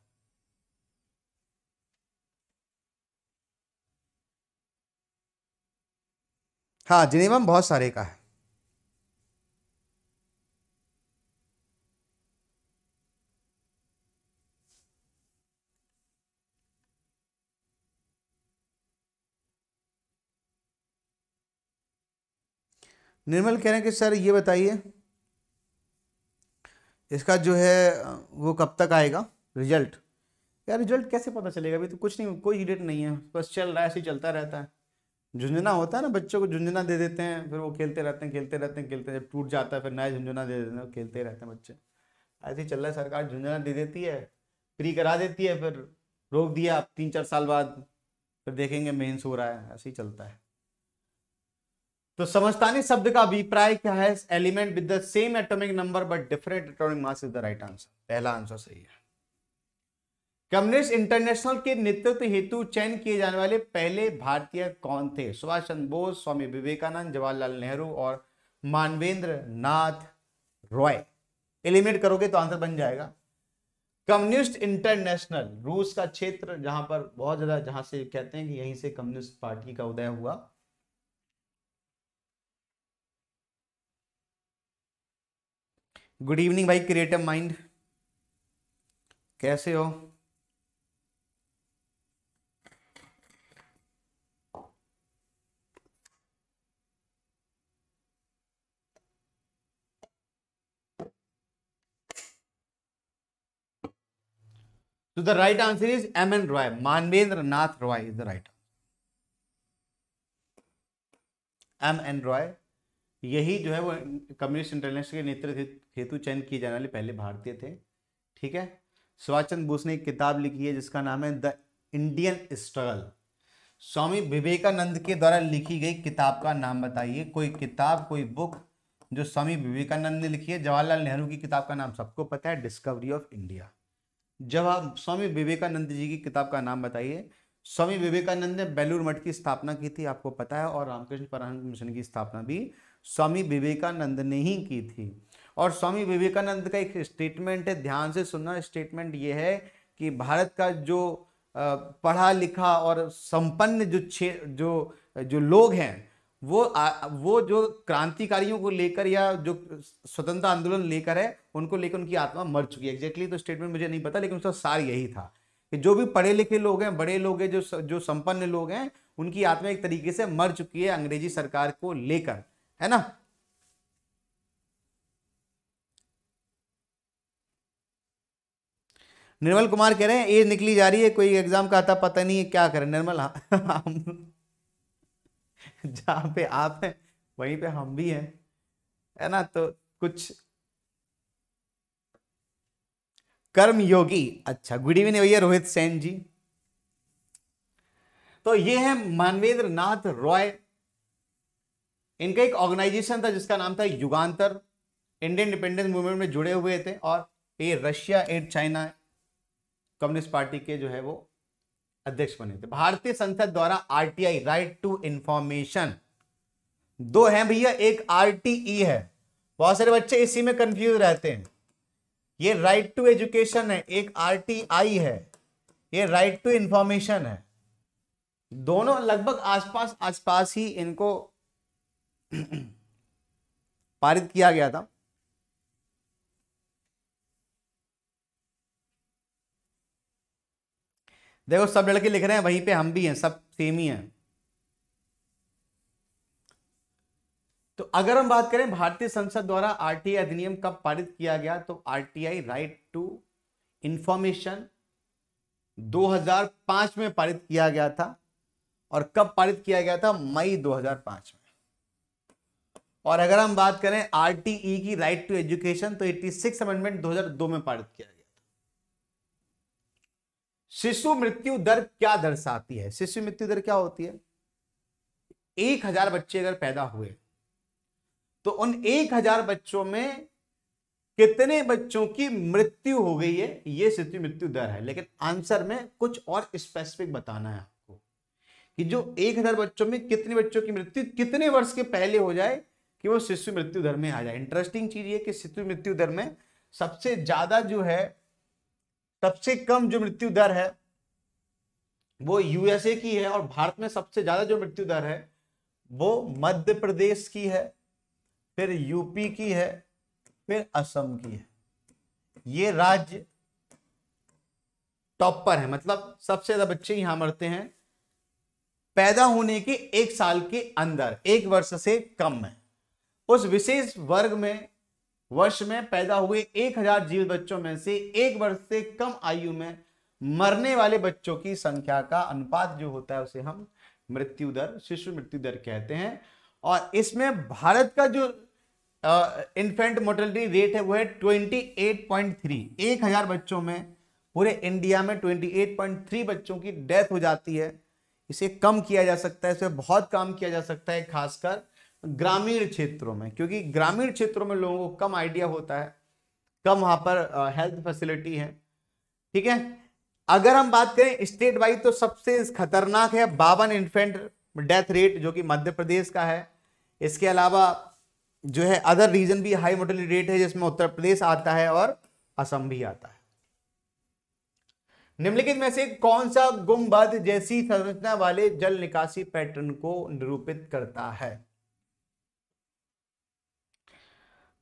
हाँ जिनेवा में बहुत सारे का है निर्मल कह रहे हैं कि सर ये बताइए इसका जो है वो कब तक आएगा रिजल्ट यार रिजल्ट कैसे पता चलेगा अभी तो कुछ नहीं कोई डेट नहीं है बस चल रहा है ऐसे चलता रहता है झुंझुना होता है ना बच्चों को झुंझुना दे देते हैं फिर वो खेलते रहते हैं खेलते रहते हैं खेलते जब टूट जाता है फिर नया झुंझुना दे देते हैं खेलते रहते हैं बच्चे ऐसे ही चल रहा है सरकार झुंझुना दे देती है फ्री करा देती है फिर रोक दिया तीन चार साल बाद फिर देखेंगे मेन्स हो रहा है ऐसे ही चलता है तो समझतानी शब्द का अभिप्राय क्या है element with the same atomic number but different atomic mass is the right answer पहला आंसर सही है कम्युनिस्ट इंटरनेशनल के नेतृत्व हेतु चयन किए जाने वाले पहले भारतीय कौन थे सुभाष चंद्र बोस स्वामी विवेकानंद जवाहरलाल नेहरू और मानवेंद्र नाथ रॉय एलिमिनेट करोगे तो आंसर बन जाएगा कम्युनिस्ट इंटरनेशनल रूस का क्षेत्र जहां पर बहुत ज्यादा जहां से कहते हैं कि यहीं से कम्युनिस्ट पार्टी का उदय हुआ गुड इवनिंग भाई क्रिएटिव माइंड कैसे हो So the right answer is M N Roy. Manvendra Nath Roy is the right answer. M N Roy यही जो है वो कम्युनिस्ट इंटरनेशनल के नेतृत्व हेतु चयन किए जाने वाले पहले भारतीय थे ठीक है सुभाष चंद्र बोस ने एक किताब लिखी है जिसका नाम है the Indian struggle Swami Vivekananda के द्वारा लिखी गई किताब का नाम बताइए कोई किताब कोई बुक जो स्वामी विवेकानंद ने लिखी है जवाहरलाल नेहरू की किताब का नाम सबको पता है डिस्कवरी ऑफ इंडिया जब आप स्वामी विवेकानंद जी की किताब का नाम बताइए स्वामी विवेकानंद ने बेलूर मठ की स्थापना की थी आपको पता है और रामकृष्ण परानंद मिशन की स्थापना भी स्वामी विवेकानंद ने ही की थी और स्वामी विवेकानंद का एक स्टेटमेंट है ध्यान से सुनना स्टेटमेंट ये है कि भारत का जो पढ़ा लिखा और संपन्न जो छे जो जो लोग हैं वो आ, वो जो क्रांतिकारियों को लेकर या जो स्वतंत्रता आंदोलन लेकर है उनको लेकर उनकी आत्मा मर चुकी है एग्जैक्टली तो स्टेटमेंट मुझे नहीं पता लेकिन उसका सार यही था कि जो भी पढ़े लिखे लोग हैं बड़े लोग हैं जो जो संपन्न लोग हैं उनकी आत्मा एक तरीके से मर चुकी है अंग्रेजी सरकार को लेकर है ना निर्मल कुमार कह रहे हैं एज निकली जा रही है कोई एग्जाम का आता पता नहीं है क्या करें निर्मल हाँ जहाँ पे आप हैं वहीं पे हम भी हैं है ना तो कुछ कर्म योगी अच्छा गुड इवनिंग भैया रोहित सेन जी तो ये है मानवेंद्र नाथ रॉय इनका एक ऑर्गेनाइजेशन था जिसका नाम था युगांतर इंडियन इंडिपेंडेंस मूवमेंट में जुड़े हुए थे और ये Russia and China communist party के जो है वो अध्यक्ष बने थे भारतीय संसद द्वारा आरटीआई राइट टू इंफॉर्मेशन दो है भैया एक आरटीई है बहुत सारे बच्चे इसी में कंफ्यूज रहते हैं ये राइट टू एजुकेशन है एक आरटीआई है ये राइट टू इंफॉर्मेशन है दोनों लगभग आसपास आसपास ही इनको पारित किया गया था देखो सब लड़के लिख रहे हैं वहीं पे हम भी हैं सब सेम ही हैं तो अगर हम बात करें भारतीय संसद द्वारा आरटीआई अधिनियम कब पारित किया गया तो आरटीआई राइट टू इंफॉर्मेशन 2005 में पारित किया गया था और कब पारित किया गया था मई 2005 में और अगर हम बात करें आरटीई e की राइट टू एजुकेशन तो 86 अमेंडमेंट 2002 में पारित किया गया शिशु मृत्यु दर क्या दर्शाती है शिशु मृत्यु दर क्या होती है एक हजार बच्चे अगर पैदा हुए तो उन एक हजार बच्चों में कितने बच्चों की मृत्यु हो गई है ये शिशु मृत्यु दर है लेकिन आंसर में कुछ और स्पेसिफिक बताना है आपको कि जो एक हजार बच्चों में कितने बच्चों की मृत्यु कितने वर्ष के पहले हो जाए कि वो शिशु मृत्यु दर में आ जाए इंटरेस्टिंग चीज ये कि शिशु मृत्यु दर में सबसे ज्यादा जो है सबसे कम जो मृत्यु दर है वो यूएसए की है और भारत में सबसे ज्यादा जो मृत्यु दर है वो मध्य प्रदेश की है फिर यूपी की है फिर असम की है ये राज्य टॉप पर है मतलब सबसे ज्यादा बच्चे यहां मरते हैं पैदा होने के एक साल के अंदर एक वर्ष से कम है उस विशेष वर्ग में वर्ष में पैदा हुए एक हजार जीवित बच्चों में से एक वर्ष से कम आयु में मरने वाले बच्चों की संख्या का अनुपात जो होता है उसे हम मृत्यु दर शिशु मृत्यु दर कहते हैं और इसमें भारत का जो इन्फेंट मोर्टलिटी रेट है वो है 28.3 एक हजार बच्चों में पूरे इंडिया में 28.3 बच्चों की डेथ हो जाती है इसे कम किया जा सकता है इसमें बहुत काम किया जा सकता है खासकर ग्रामीण क्षेत्रों में क्योंकि ग्रामीण क्षेत्रों में लोगों को कम आइडिया होता है कम वहां पर हेल्थ फैसिलिटी है ठीक है अगर हम बात करें स्टेट वाइज तो सबसे खतरनाक है बावन इन्फेंट डेथ रेट जो कि मध्य प्रदेश का है इसके अलावा जो है अदर रीजन भी हाई मोटिलिटी रेट है जिसमें उत्तर प्रदेश आता है और असम भी आता है निम्नलिखित में से कौन सा गुमबद जैसी संरचना वाले जल निकासी पैटर्न को निरूपित करता है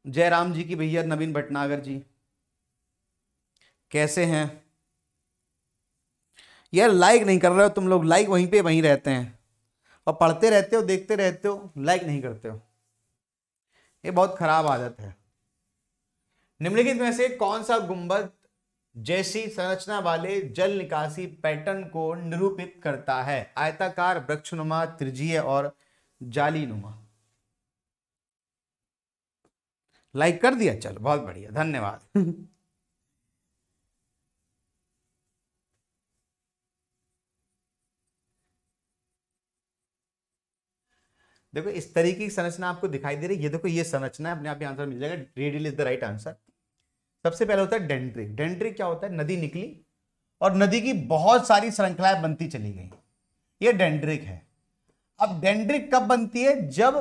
जयराम जी की भैया नवीन भटनागर जी कैसे हैं यार लाइक नहीं कर रहे हो तुम लोग लाइक वहीं पे वहीं रहते हैं और पढ़ते रहते हो देखते रहते हो लाइक नहीं करते हो ये बहुत खराब आदत है निम्नलिखित में से कौन सा गुंबद जैसी संरचना वाले जल निकासी पैटर्न को निरूपित करता है आयताकार वृक्षनुमा त्रिजीय और जालीनुमा लाइक कर दिया चलो बहुत बढ़िया धन्यवाद देखो इस तरीके की संरचना आपको दिखाई दे रही है ये देखो ये संरचना अपने आप ही आंसर मिल जाएगा radial is the right answer सबसे पहले होता है डेंड्रिक डेंड्रिक क्या होता है नदी निकली और नदी की बहुत सारी श्रृंखलाएं बनती चली गई ये डेंड्रिक है अब डेंड्रिक कब बनती है जब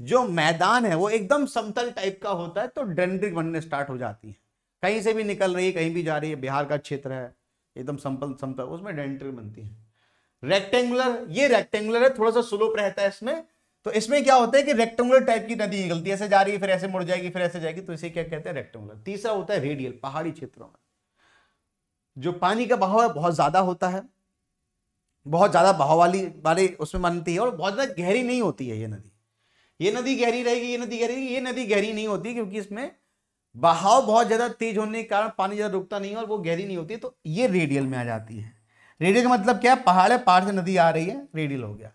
जो मैदान है वो एकदम समतल टाइप का होता है तो डेंड्रिक बनने स्टार्ट हो जाती है कहीं से भी निकल रही है कहीं भी जा रही है बिहार का क्षेत्र है एकदम समतल समतल उसमें डेंड्रिक बनती है रेक्टेंगुलर ये रेक्टेंगुलर है थोड़ा सा स्लोप रहता है इसमें तो इसमें क्या होता है कि रेक्टेंगुलर टाइप की नदी निकलती है ऐसे जा रही है फिर ऐसे मुड़ जाएगी फिर ऐसे जाएगी तो इसे क्या कहते हैं रेक्टेंगुलर तीसरा होता है रेडियल पहाड़ी क्षेत्रों में जो पानी का बहाव है बहुत ज्यादा होता है बहुत ज्यादा बहाव वाली वाली उसमें बनती है और बहुत ज्यादा गहरी नहीं होती है ये नदी ये नदी गहरी रहेगी ये नदी गहरी रहेगी ये नदी गहरी नहीं होती क्योंकि इसमें बहाव बहुत ज़्यादा तेज होने के कारण पानी ज़्यादा रुकता नहीं है और वो गहरी नहीं होती तो ये रेडियल में आ जाती है रेडियल का मतलब क्या है पहाड़ है पहाड़ से नदी आ रही है रेडियल हो गया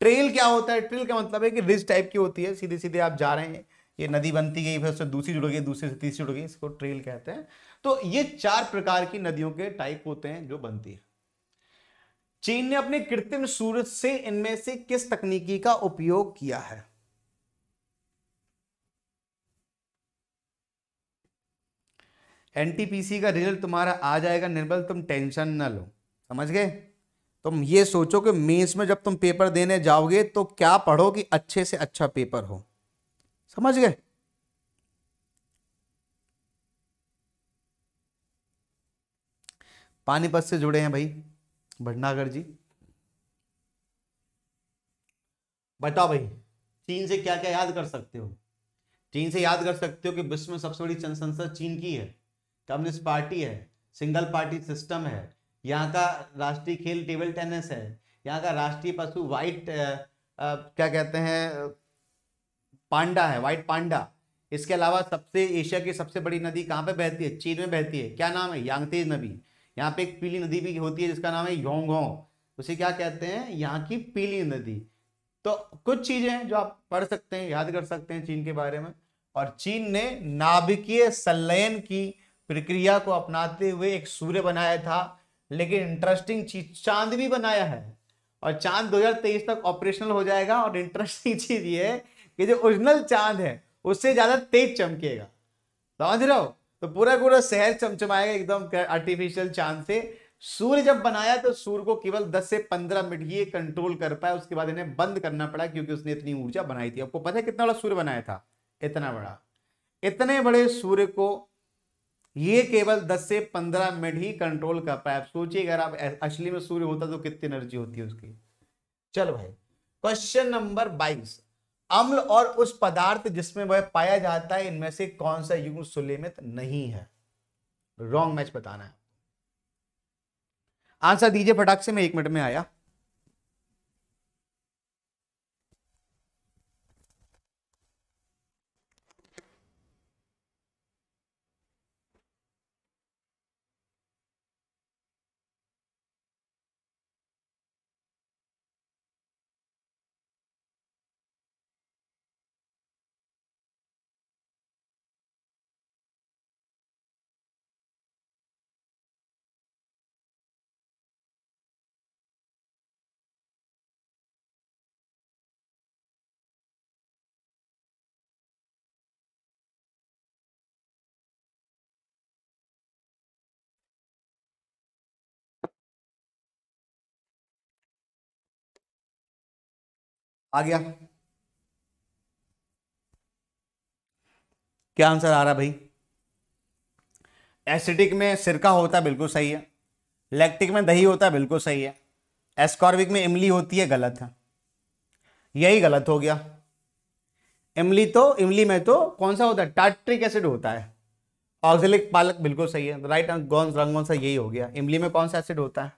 ट्रेल क्या होता है ट्रेल का मतलब है कि रिज टाइप की होती है सीधे सीधे आप जा रहे हैं ये नदी बनती गई फिर उससे दूसरी जुड़ गई दूसरे से तीसरी जुड़ गई इसको ट्रेल कहते हैं तो ये चार प्रकार की नदियों के टाइप होते हैं जो बनती है चीन ने अपने कृत्रिम सूरज से इनमें से किस तकनीकी का उपयोग किया है एनटीपीसी का रिजल्ट तुम्हारा आ जाएगा निर्बल तुम टेंशन ना लो समझ गए तुम ये सोचो कि मेंस में जब तुम पेपर देने जाओगे तो क्या पढ़ो कि अच्छे से अच्छा पेपर हो समझ गए पानीपत से जुड़े हैं भाई भटनागर जी बताओ भाई चीन से क्या क्या याद कर सकते हो चीन से याद कर सकते हो कि विश्व में सबसे बड़ी जनसंख्या चीन की है कम्युनिस्ट पार्टी है सिंगल पार्टी सिस्टम है यहाँ का राष्ट्रीय खेल टेबल टेनिस है यहाँ का राष्ट्रीय पशु वाइट आ, आ, क्या कहते हैं पांडा है वाइट पांडा इसके अलावा सबसे एशिया की सबसे बड़ी नदी कहाँ पे बहती है चीन में बहती है क्या नाम है यांगतेज नदी यहाँ पे एक पीली नदी भी होती है जिसका नाम है योंगोंग उसे क्या कहते हैं यहाँ की पीली नदी तो कुछ चीजें हैं जो आप पढ़ सकते हैं याद कर सकते हैं चीन के बारे में और चीन ने नाभिकीय संलयन की प्रक्रिया को अपनाते हुए एक सूर्य बनाया था लेकिन इंटरेस्टिंग चीज चांद भी बनाया है और चांद 2023 तक ऑपरेशनल हो जाएगा और इंटरेस्टिंग चीज ये है कि जो ओरिजिनल चांद है उससे ज्यादा तेज चमकेगा समझ रहे हो तो पूरा पूरा शहर चमचमाएगा एकदम आर्टिफिशियल चांद से सूर्य जब बनाया तो सूर्य को केवल 10 से 15 मिनट ही कंट्रोल कर पाया उसके बाद इन्हें बंद करना पड़ा क्योंकि उसने इतनी ऊर्जा बनाई थी आपको पता है कितना बड़ा सूर्य बनाया था इतना बड़ा इतने बड़े सूर्य को ये केवल 10 से 15 मिनट ही कंट्रोल कर पाए आप सोचिए अगर आप असली में सूर्य होता तो कितनी एनर्जी होती है उसकी चलो भाई क्वेश्चन नंबर 22 अम्ल और उस पदार्थ जिसमें वह पाया जाता है इनमें से कौन सा युग सुलेमित नहीं है रॉन्ग मैच बताना है आंसर दीजिए फटाक से मैं एक मिनट में आया आ गया क्या आंसर आ रहा भाई एसिडिक में सिरका होता बिल्कुल सही है लैक्टिक में दही होता बिल्कुल सही है एस्कॉर्बिक में इमली होती है गलत है यही गलत हो गया इमली तो इमली में तो कौन सा होता है टार्ट्रिक एसिड होता है ऑक्सिलिक पालक बिल्कुल सही है राइट कौन रंग कौन सा यही हो गया इमली में कौन सा एसिड होता है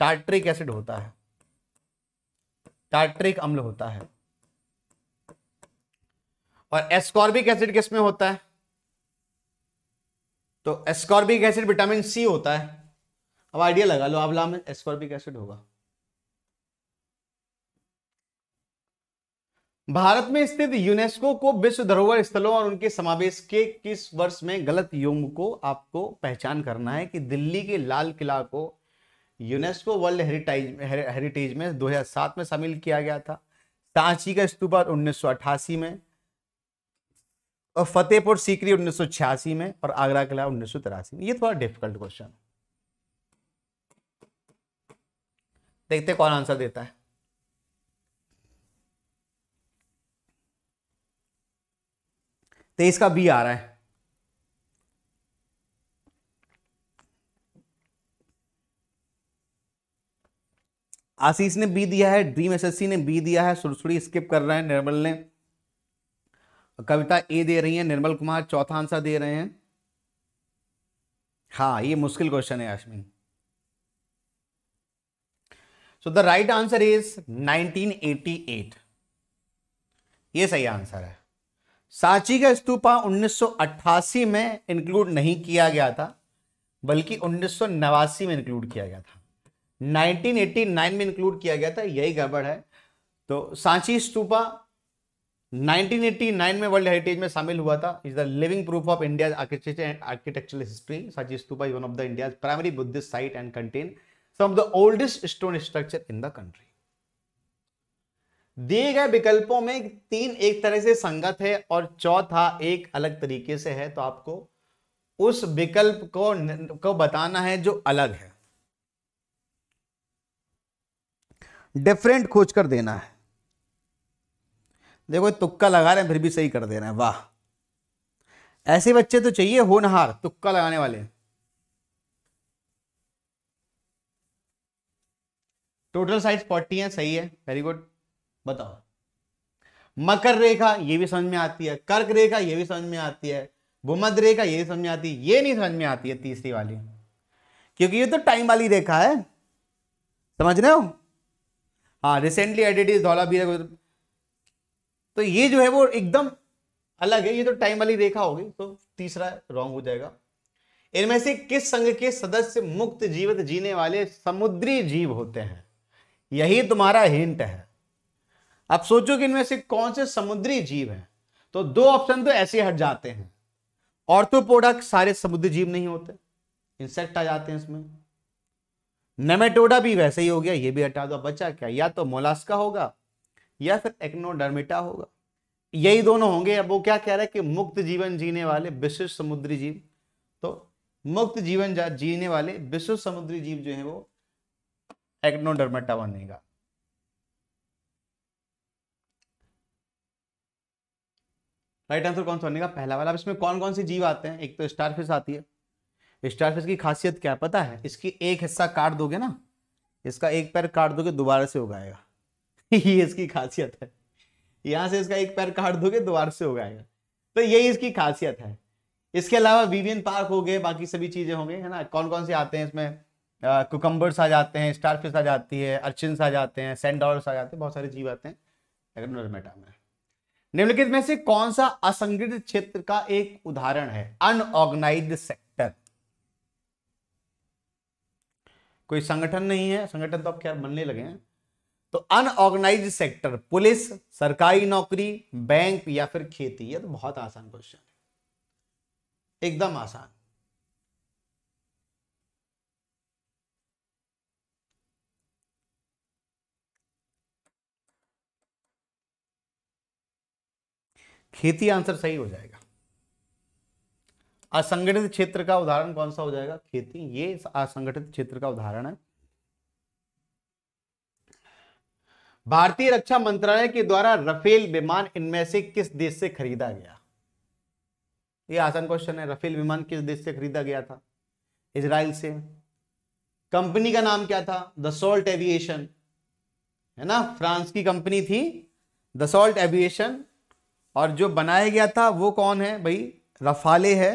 टार्ट्रिक एसिड होता है टार्ट्रिक अम्ल होता है और एस्कॉर्बिक एसिड किसमें होता है तो एस्कॉर्बिक एसिड विटामिन सी होता है अब आइडिया लगा लो आंवला में एस्कॉर्बिक एसिड होगा भारत में स्थित यूनेस्को को विश्व धरोहर स्थलों और उनके समावेश के किस वर्ष में गलत योग को आपको पहचान करना है कि दिल्ली के लाल किला को यूनेस्को वर्ल्ड हेरिटेज हेरिटेज में 2007 में शामिल किया गया था सांची का स्तूपा 1988 में और फतेहपुर सीकरी उन्नीस में और आगरा किला उन्नीस में ये थोड़ा डिफिकल्ट क्वेश्चन देखते कौन आंसर देता है तेईस का बी आ रहा है आशीष ने बी दिया है ड्रीम एसएससी ने बी दिया है सुरसुड़ी स्किप कर रहे हैं निर्मल ने कविता ए दे रही है निर्मल कुमार चौथा आंसर दे रहे हैं हाँ ये मुश्किल क्वेश्चन है Yasmin so the right answer is 1988 ये सही आंसर है सांची का स्तूपा 1988 में इंक्लूड नहीं किया गया था बल्कि उन्नीस में इंक्लूड किया गया था 1989 में इंक्लूड किया गया था यही गड़बड़ है तो सांची स्तूपा 1989 में वर्ल्ड हेरिटेज में शामिल हुआ था is the living proof of India architectural history Sanchi Stupa is one of the India primary Buddhist site and contain some of the oldest stone structure in the country दिए गए विकल्पों में तीन एक तरह से संगत है और चौथा एक अलग तरीके से है तो आपको उस विकल्प को को बताना है जो अलग है डिफरेंट खोज कर देना है देखो तुक्का लगा रहे हैं फिर भी सही कर दे रहे हैं वाह ऐसे बच्चे तो चाहिए होनहार तुक्का लगाने वाले टोटल साइज फोर्टी है सही है वेरी गुड बताओ मकर रेखा ये भी समझ में आती है कर्क रेखा ये भी समझ में आती है भूमध रेखा ये भी समझ में आती है ये नहीं समझ में आती है तीसरी वाली क्योंकि ये तो टाइम वाली रेखा है समझ रहे हो हाँ रिसेंटली एडिट इज धौला बीरा तो ये जो है वो एकदम अलग है ये तो टाइम वाली रेखा होगी तो तीसरा रॉन्ग हो जाएगा इनमें से किस संघ के सदस्य मुक्त जीवित जीने वाले समुद्री जीव होते हैं यही तुम्हारा हिंट है अब सोचो कि इनमें से कौन से समुद्री जीव हैं तो दो ऑप्शन तो ऐसे हट जाते हैं ऑर्थोपोडक सारे समुद्री जीव नहीं होते इंसेक्ट आ जाते हैं इसमें नेमेटोडा भी वैसे ही हो गया ये भी हटा दो बचा क्या या तो मोलास्का होगा या फिर एक्नोडर्मिटा होगा यही दोनों होंगे अब वो क्या कह रहा है कि मुक्त जीवन जीने वाले विशिष्ट समुद्री जीव तो मुक्त जीवन जीने वाले विशिष्ट समुद्री जीव जो है वो एक्नोडर्मेटा बनेगा राइट आंसर कौन सा बनेगा पहला वाला अब इसमें कौन कौन से जीव आते हैं एक तो स्टारफिश आती है स्टार फिश की खासियत क्या है पता है हाँ। इसकी एक हिस्सा काट दोगे ना इसका एक पैर काट दोगे दोबारा से उगाएगा ये इसकी खासियत है यहां से इसका एक पैर काट दोगे दोबारा से उगाएगा तो यही इसकी खासियत है इसके अलावा विवियन पार्क हो गए बाकी सभी चीज़ें होंगे है ना कौन कौन से आते हैं इसमें कुकम्बर्स आ जाते हैं स्टार आ जाती है अर्चिन आ जाते हैं सेंडॉर्स आ जाते हैं बहुत सारे जीव आते हैं में निम्नलिखित में से कौन सा असंगठित क्षेत्र का एक उदाहरण है अनऑर्गेनाइज सेक्टर कोई संगठन नहीं है संगठन तो अब खैर बनने लगे हैं तो अनऑर्गेनाइज सेक्टर पुलिस सरकारी नौकरी बैंक या फिर खेती ये तो बहुत आसान क्वेश्चन एकदम आसान खेती आंसर सही हो जाएगा असंगठित क्षेत्र का उदाहरण कौन सा हो जाएगा खेती ये असंगठित क्षेत्र का उदाहरण है भारतीय रक्षा मंत्रालय के द्वारा रफेल विमान इनमें से किस देश से खरीदा गया ये आसान क्वेश्चन है रफेल विमान किस देश से खरीदा गया था इसराइल से कंपनी का नाम क्या था द सोल्ट एविएशन है ना फ्रांस की कंपनी थी द सोल्ट एविएशन और जो बनाया गया था वो कौन है भाई रफाले है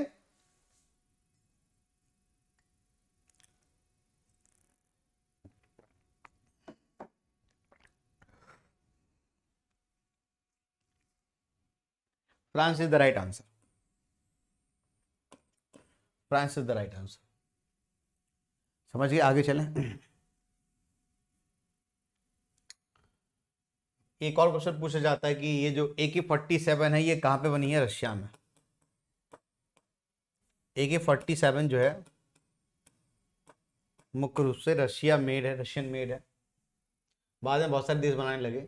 France is the right answer France is the right answer समझ गए आगे चलें एक और क्वेश्चन पूछा जाता है कि ये जो ए के फोर्टी सेवन है ये कहां पे बनी है रशिया में ए के फोर्टी सेवन जो है मुख्य रूप से रशिया मेड है रशियन मेड है बाद में बहुत सारे देश बनाने लगे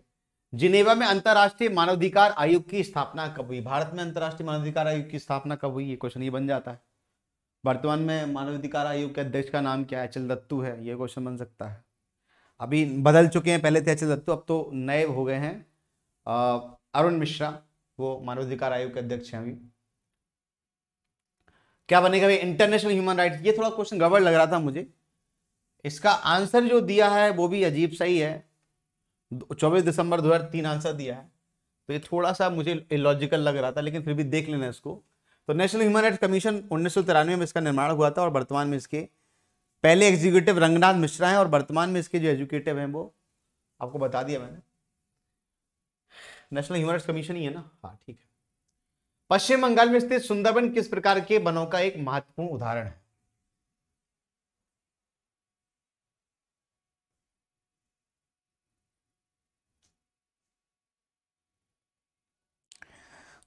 जिनेवा में अंतरराष्ट्रीय मानवाधिकार आयोग की स्थापना कब हुई भारत में अंतरराष्ट्रीय मानवाधिकार आयोग की स्थापना कब हुई ये क्वेश्चन ये बन जाता है वर्तमान में मानवाधिकार आयोग के अध्यक्ष का नाम क्या है अचल दत्तू है ये क्वेश्चन बन सकता है अभी बदल चुके हैं पहले थे अचल दत्तू अब तो नए हो गए हैं अरुण मिश्रा वो मानवाधिकार आयोग के अध्यक्ष हैं अभी क्या बनेगा भाई इंटरनेशनल ह्यूमन राइट ये थोड़ा क्वेश्चन गड़बड़ लग रहा था मुझे इसका आंसर जो दिया है वो भी अजीब सही है चौबीस दिसंबर दो हज़ार तीन आंसर दिया है तो ये थोड़ा सा मुझे इलॉजिकल लग रहा था लेकिन फिर भी देख लेना इसको तो नेशनल ह्यूमन राइट कमीशन उन्नीस में इसका निर्माण हुआ था और वर्तमान में इसके पहले एग्जीक्यूटिव रंगनाथ मिश्रा हैं और वर्तमान में इसके जो एजुकेटिव हैं वो आपको बता दिया मैंने नेशनल ह्यूमन राइट कमीशन ही है ना हाँ ठीक है पश्चिम बंगाल में स्थित सुंदरबन किस प्रकार के बनों का एक महत्वपूर्ण उदाहरण है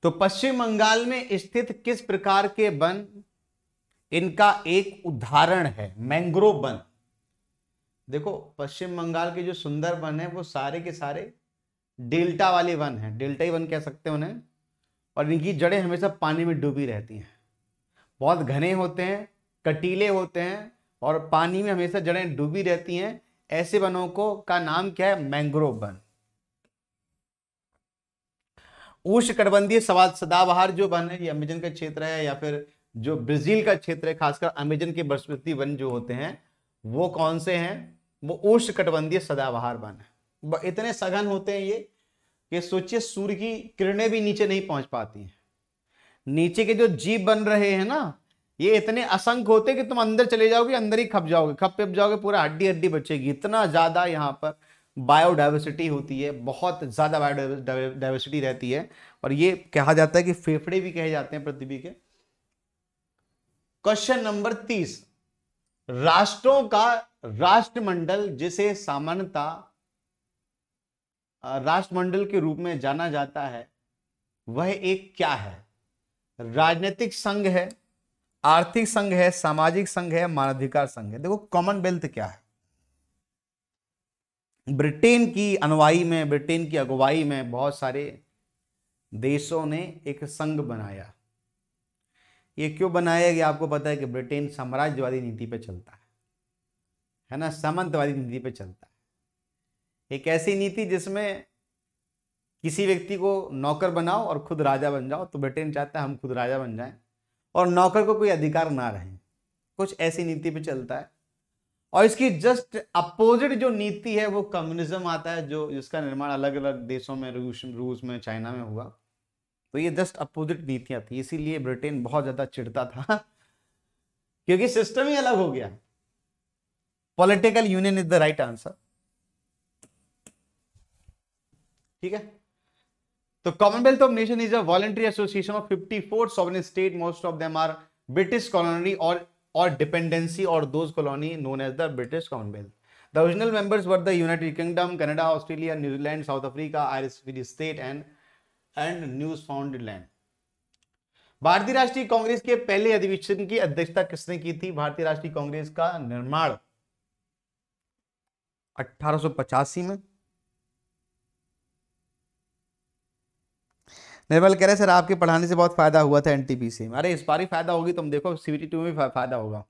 तो पश्चिम बंगाल में स्थित किस प्रकार के वन इनका एक उदाहरण है मैंग्रोव वन देखो पश्चिम बंगाल के जो सुंदर वन है वो सारे के सारे डेल्टा वाले वन हैं डेल्टा ही वन कह सकते हैं उन्हें और इनकी जड़ें हमेशा पानी में डूबी रहती हैं बहुत घने होते हैं कटीले होते हैं और पानी में हमेशा जड़ें डूबी रहती हैं ऐसे वनों को का नाम क्या है मैंग्रोव वन उष्णकटिबंधीय सवाल सदाबहार जो वन है ये अमेजन का क्षेत्र है या फिर जो ब्राजील का क्षेत्र है खासकर अमेजन के बृहस्पति वन जो होते हैं वो कौन से हैं वो उष्णकटिबंधीय सदाबहार वन है इतने सघन होते हैं ये कि सोचिए सूर्य की किरणें भी नीचे नहीं पहुंच पाती हैं नीचे के जो जीव बन रहे हैं ना ये इतने असंख्य होते कि तुम अंदर चले जाओगे अंदर ही खप जाओगे खप पिप जाओगे पूरा हड्डी हड्डी बचेगी इतना ज्यादा यहाँ पर बायोडाइवर्सिटी होती है बहुत ज़्यादा बायोडाइवर्सिटी रहती है और ये कहा जाता है कि फेफड़े भी कहे जाते हैं पृथ्वी के क्वेश्चन नंबर तीस राष्ट्रों का राष्ट्रमंडल जिसे सामान्यता राष्ट्रमंडल के रूप में जाना जाता है वह एक क्या है राजनीतिक संघ है आर्थिक संघ है सामाजिक संघ है मानवाधिकार संघ है देखो कॉमनवेल्थ क्या है ब्रिटेन की अनुवाई में ब्रिटेन की अगुवाई में बहुत सारे देशों ने एक संघ बनाया ये क्यों बनाया गया आपको पता है कि ब्रिटेन साम्राज्यवादी नीति पे चलता है है ना सामंतवादी नीति पे चलता है एक ऐसी नीति जिसमें किसी व्यक्ति को नौकर बनाओ और खुद राजा बन जाओ तो ब्रिटेन चाहता है हम खुद राजा बन जाएं और नौकर को कोई अधिकार ना रहे कुछ ऐसी नीति पे चलता है और इसकी जस्ट अपोजिट जो नीति है वो कम्युनिज्म आता है जो जिसका निर्माण अलग अलग देशों में रूस रूस में चाइना में हुआ तो ये जस्ट अपोजिट नीतियां थी इसीलिए ब्रिटेन बहुत ज्यादा चिढ़ता था क्योंकि सिस्टम ही अलग हो गया political union is the right answer ठीक है तो Commonwealth of nation is a voluntary association of 54 sovereign state most of them are British colony और और डिपेंडेंसी और those colony known as the British Commonwealth the original members were the United Kingdom Canada Australia New Zealand South Africa Irish state and and Newfoundland Bharatiya Rashtriya Congress के पहले अधिवेशन की अध्यक्षता किसने की थी भारतीय राष्ट्रीय कांग्रेस का निर्माण अठारह में निर्मल कह रहे सर आपके पढ़ाने से बहुत फ़ायदा हुआ था एन से अरे इस बार ही फ़ायदा होगी तुम देखो सी टू में भी फ़ायदा होगा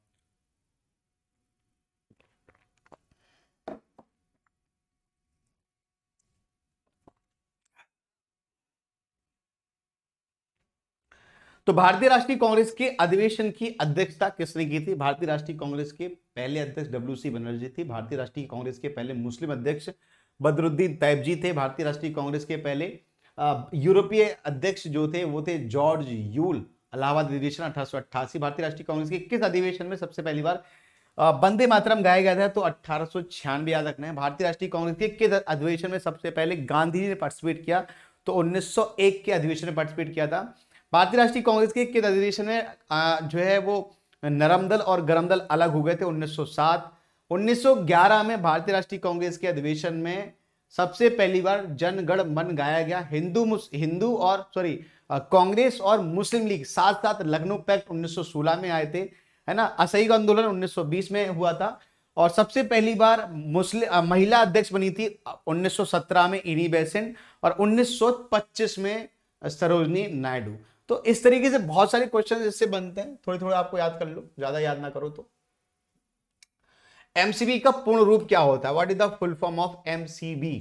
तो भारतीय राष्ट्रीय कांग्रेस के अधिवेशन की अध्यक्षता किसने की थी भारतीय राष्ट्रीय कांग्रेस के पहले अध्यक्ष डब्ल्यू सी बनर्जी थी भारतीय राष्ट्रीय कांग्रेस के पहले मुस्लिम अध्यक्ष बदरुद्दीन तैयब जी थे भारतीय राष्ट्रीय कांग्रेस के पहले यूरोपीय अध्यक्ष जो थे वो थे जॉर्ज यूल इलाहाबाद अधिवेशन अठारह सौ अट्ठासी भारतीय राष्ट्रीय कांग्रेस के किस अधिवेशन में सबसे पहली बार बंदे मातरम गाया गया था तो अठारह याद रखना है भारतीय राष्ट्रीय कांग्रेस के किस अधिवेशन में सबसे पहले गांधी जी ने पार्टिसिपेट किया तो 1901 के अधिवेशन में पार्टिसिपेट किया था भारतीय राष्ट्रीय कांग्रेस के किस अधिवेशन में जो है वो नरम दल और गरम दल अलग हो गए थे 1907 1911 में भारतीय राष्ट्रीय कांग्रेस के अधिवेशन में सबसे पहली बार जनगण मन गाया गया हिंदू हिंदू और सॉरी कांग्रेस और मुस्लिम लीग साथ साथ लखनऊ पैक्ट 1916 में आए थे है ना असही आंदोलन उन्नीस में हुआ था और सबसे पहली बार मुस्लिम महिला अध्यक्ष बनी थी 1917 में इनी बेसेंट और 1925 में सरोजनी नायडू तो इस तरीके से बहुत सारे क्वेश्चन इससे बनते हैं थोड़े थोड़े आपको याद कर लो ज़्यादा याद ना करो तो एमसीबी का पूर्ण रूप क्या होता है what is the full form of MCB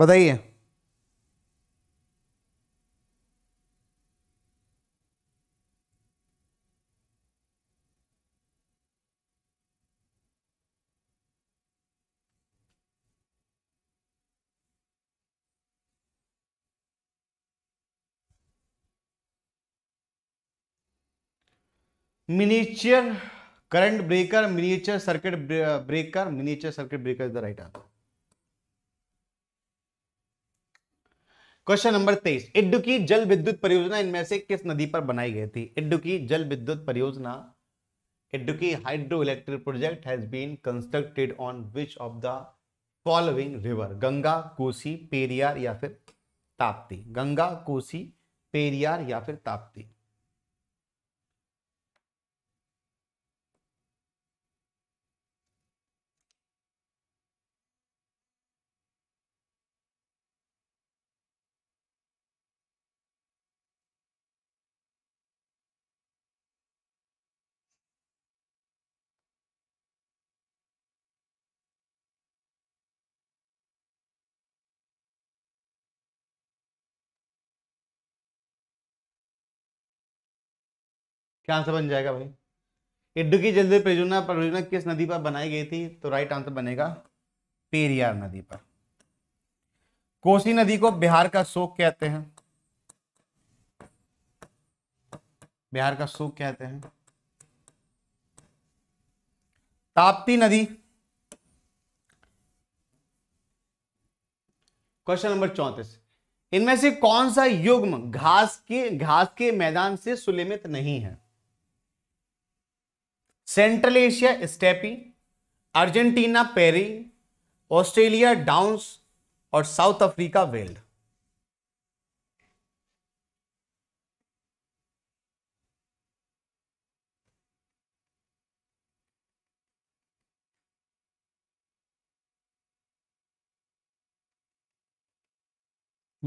बताइए miniature current breaker miniature circuit breaker miniature circuit breaker is the right answer question number तेईस इडुकी जल विद्युत परियोजना इनमें से किस नदी पर बनाई गई थी की जल विद्युत परियोजना Idukki hydro electric project has been constructed on which of the following river Ganga Kosi Periyar या फिर ताप्ती गंगा कोसी पेरियार या फिर ताप्ती क्या आंसर बन जाएगा भाई इड्डू की जल्दी परियोजना परियोजना किस नदी पर बनाई गई थी तो राइट आंसर बनेगा पेरियार नदी पर कोसी नदी को बिहार का शोक कहते हैं बिहार का शोक कहते हैं ताप्ती नदी क्वेश्चन नंबर चौंतीस इनमें से कौन सा युग्म घास के घास के मैदान से सुलेमित नहीं है Central Asia steppe Argentina prairie Australia downs और साउथ अफ्रीका वेल्ड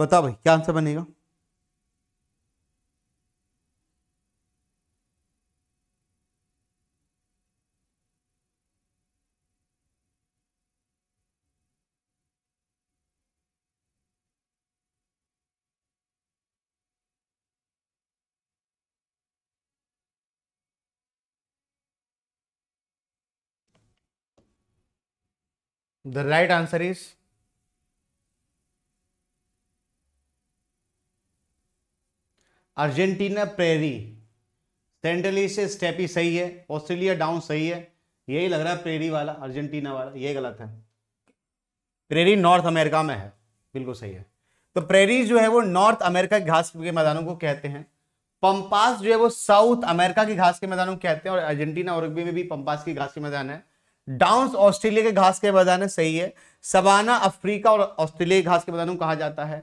बताओ भाई क्या आंसर बनेगा The right answer is Argentina prairie central से स्टेप स्टेपी सही है ऑस्ट्रेलिया डाउन सही है यही लग रहा है प्रेरी वाला अर्जेंटीना वाला ये गलत है प्रेरी नॉर्थ अमेरिका में है बिल्कुल सही है तो प्रेरी जो है वो नॉर्थ अमेरिका के घास के मैदानों को कहते हैं पंपास जो है वो साउथ अमेरिका की घास के मैदानों को कहते हैं और अर्जेंटीना और भी पंपास की घास के मैदान है डाउंस ऑस्ट्रेलिया के घास के मैदान सही है सबाना अफ्रीका और ऑस्ट्रेलिया के घास के मैदानों कहा जाता है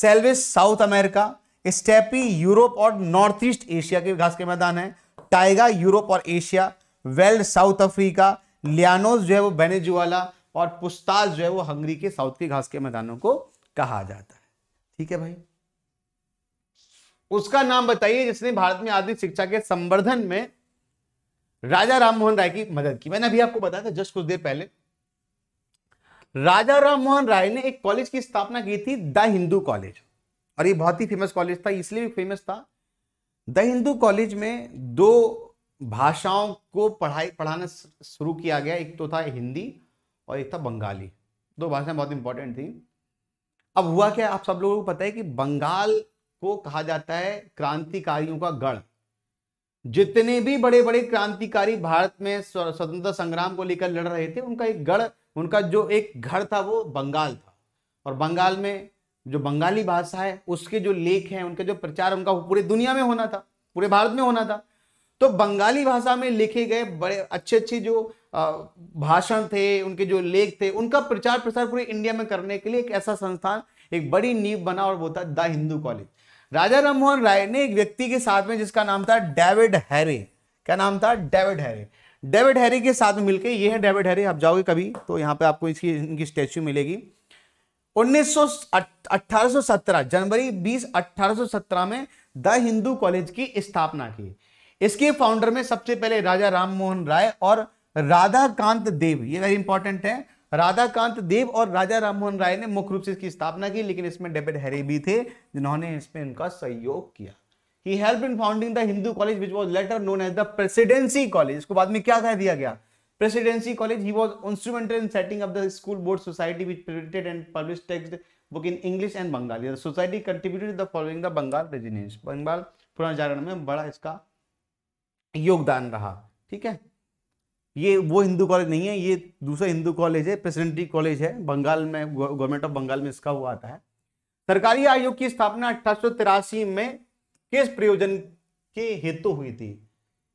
selvas South America steppe Europe और नॉर्थ ईस्ट एशिया के घास के मैदान है टाइगा यूरोप और Asia veld South Africa llanos जो है वो बेनेजुआला और पुस्ताज जो है वो हंगरी के साउथ के घास के मैदानों को कहा जाता है ठीक है भाई उसका नाम बताइए जिसने भारत में आधुनिक शिक्षा के संवर्धन में राजा राममोहन राय की मदद की मैंने अभी आपको बताया था जस्ट कुछ देर पहले राजा राममोहन राय ने एक कॉलेज की स्थापना की थी द हिंदू कॉलेज और ये बहुत ही फेमस कॉलेज था इसलिए भी फेमस था द हिंदू कॉलेज में दो भाषाओं को पढ़ाई पढ़ाना शुरू किया गया एक तो था हिंदी और एक था बंगाली दो भाषाएं बहुत इंपॉर्टेंट थी अब हुआ क्या आप सब लोगों को पता है कि बंगाल को कहा जाता है क्रांतिकारियों का गढ़ जितने भी बड़े बड़े क्रांतिकारी भारत में स्वतंत्रता संग्राम को लेकर लड़ रहे थे उनका एक गढ़ उनका जो एक घर था वो बंगाल था और बंगाल में जो बंगाली भाषा है उसके जो लेख हैं उनका जो प्रचार उनका पूरे दुनिया में होना था पूरे भारत में होना था तो बंगाली भाषा में लिखे गए बड़े अच्छे अच्छे जो भाषण थे उनके जो लेख थे उनका प्रचार प्रसार पूरे इंडिया में करने के लिए एक ऐसा संस्थान एक बड़ी नींव बना और वो था द हिंदू कॉलेज राजा राममोहन राय ने एक व्यक्ति के साथ में जिसका नाम था डेविड हैरे क्या नाम था डेविड हैरे डेविड हैरी के साथ मिलकर ये है डेविड हैरी आप जाओगे कभी तो यहाँ पे आपको इसकी इनकी स्टैच्यू मिलेगी 1917 जनवरी 20 1817 में द हिंदू कॉलेज की स्थापना की इसके फाउंडर में सबसे पहले राजा राममोहन राय और राधा कांत देव ये वेरी इंपॉर्टेंट है राधाकांत देव और राजा राममोहन राय ने मुख्य रूप से इसकी स्थापना की लेकिन इसमें डेविड हैरी भी थे जिन्होंने इसमें इनका सहयोग किया he help in founding the Hindu college which was later known as the Presidency College इसको बाद में क्या कह दिया गया Presidency College he was instrumental in setting of the school board society which printed and publish text book in English and Bengali society contributed the following the Bengal renaissance Bengal पुनर्जागरण में बड़ा इसका योगदान रहा ठीक है ये वो हिंदू कॉलेज नहीं है ये दूसरा हिंदू कॉलेज है प्रेसिडेंटी कॉलेज है बंगाल में गवर्नमेंट ऑफ बंगाल में इसका हुआ आता है सरकारी आयोग की स्थापना अठारह में किस प्रयोजन के हेतु हुई थी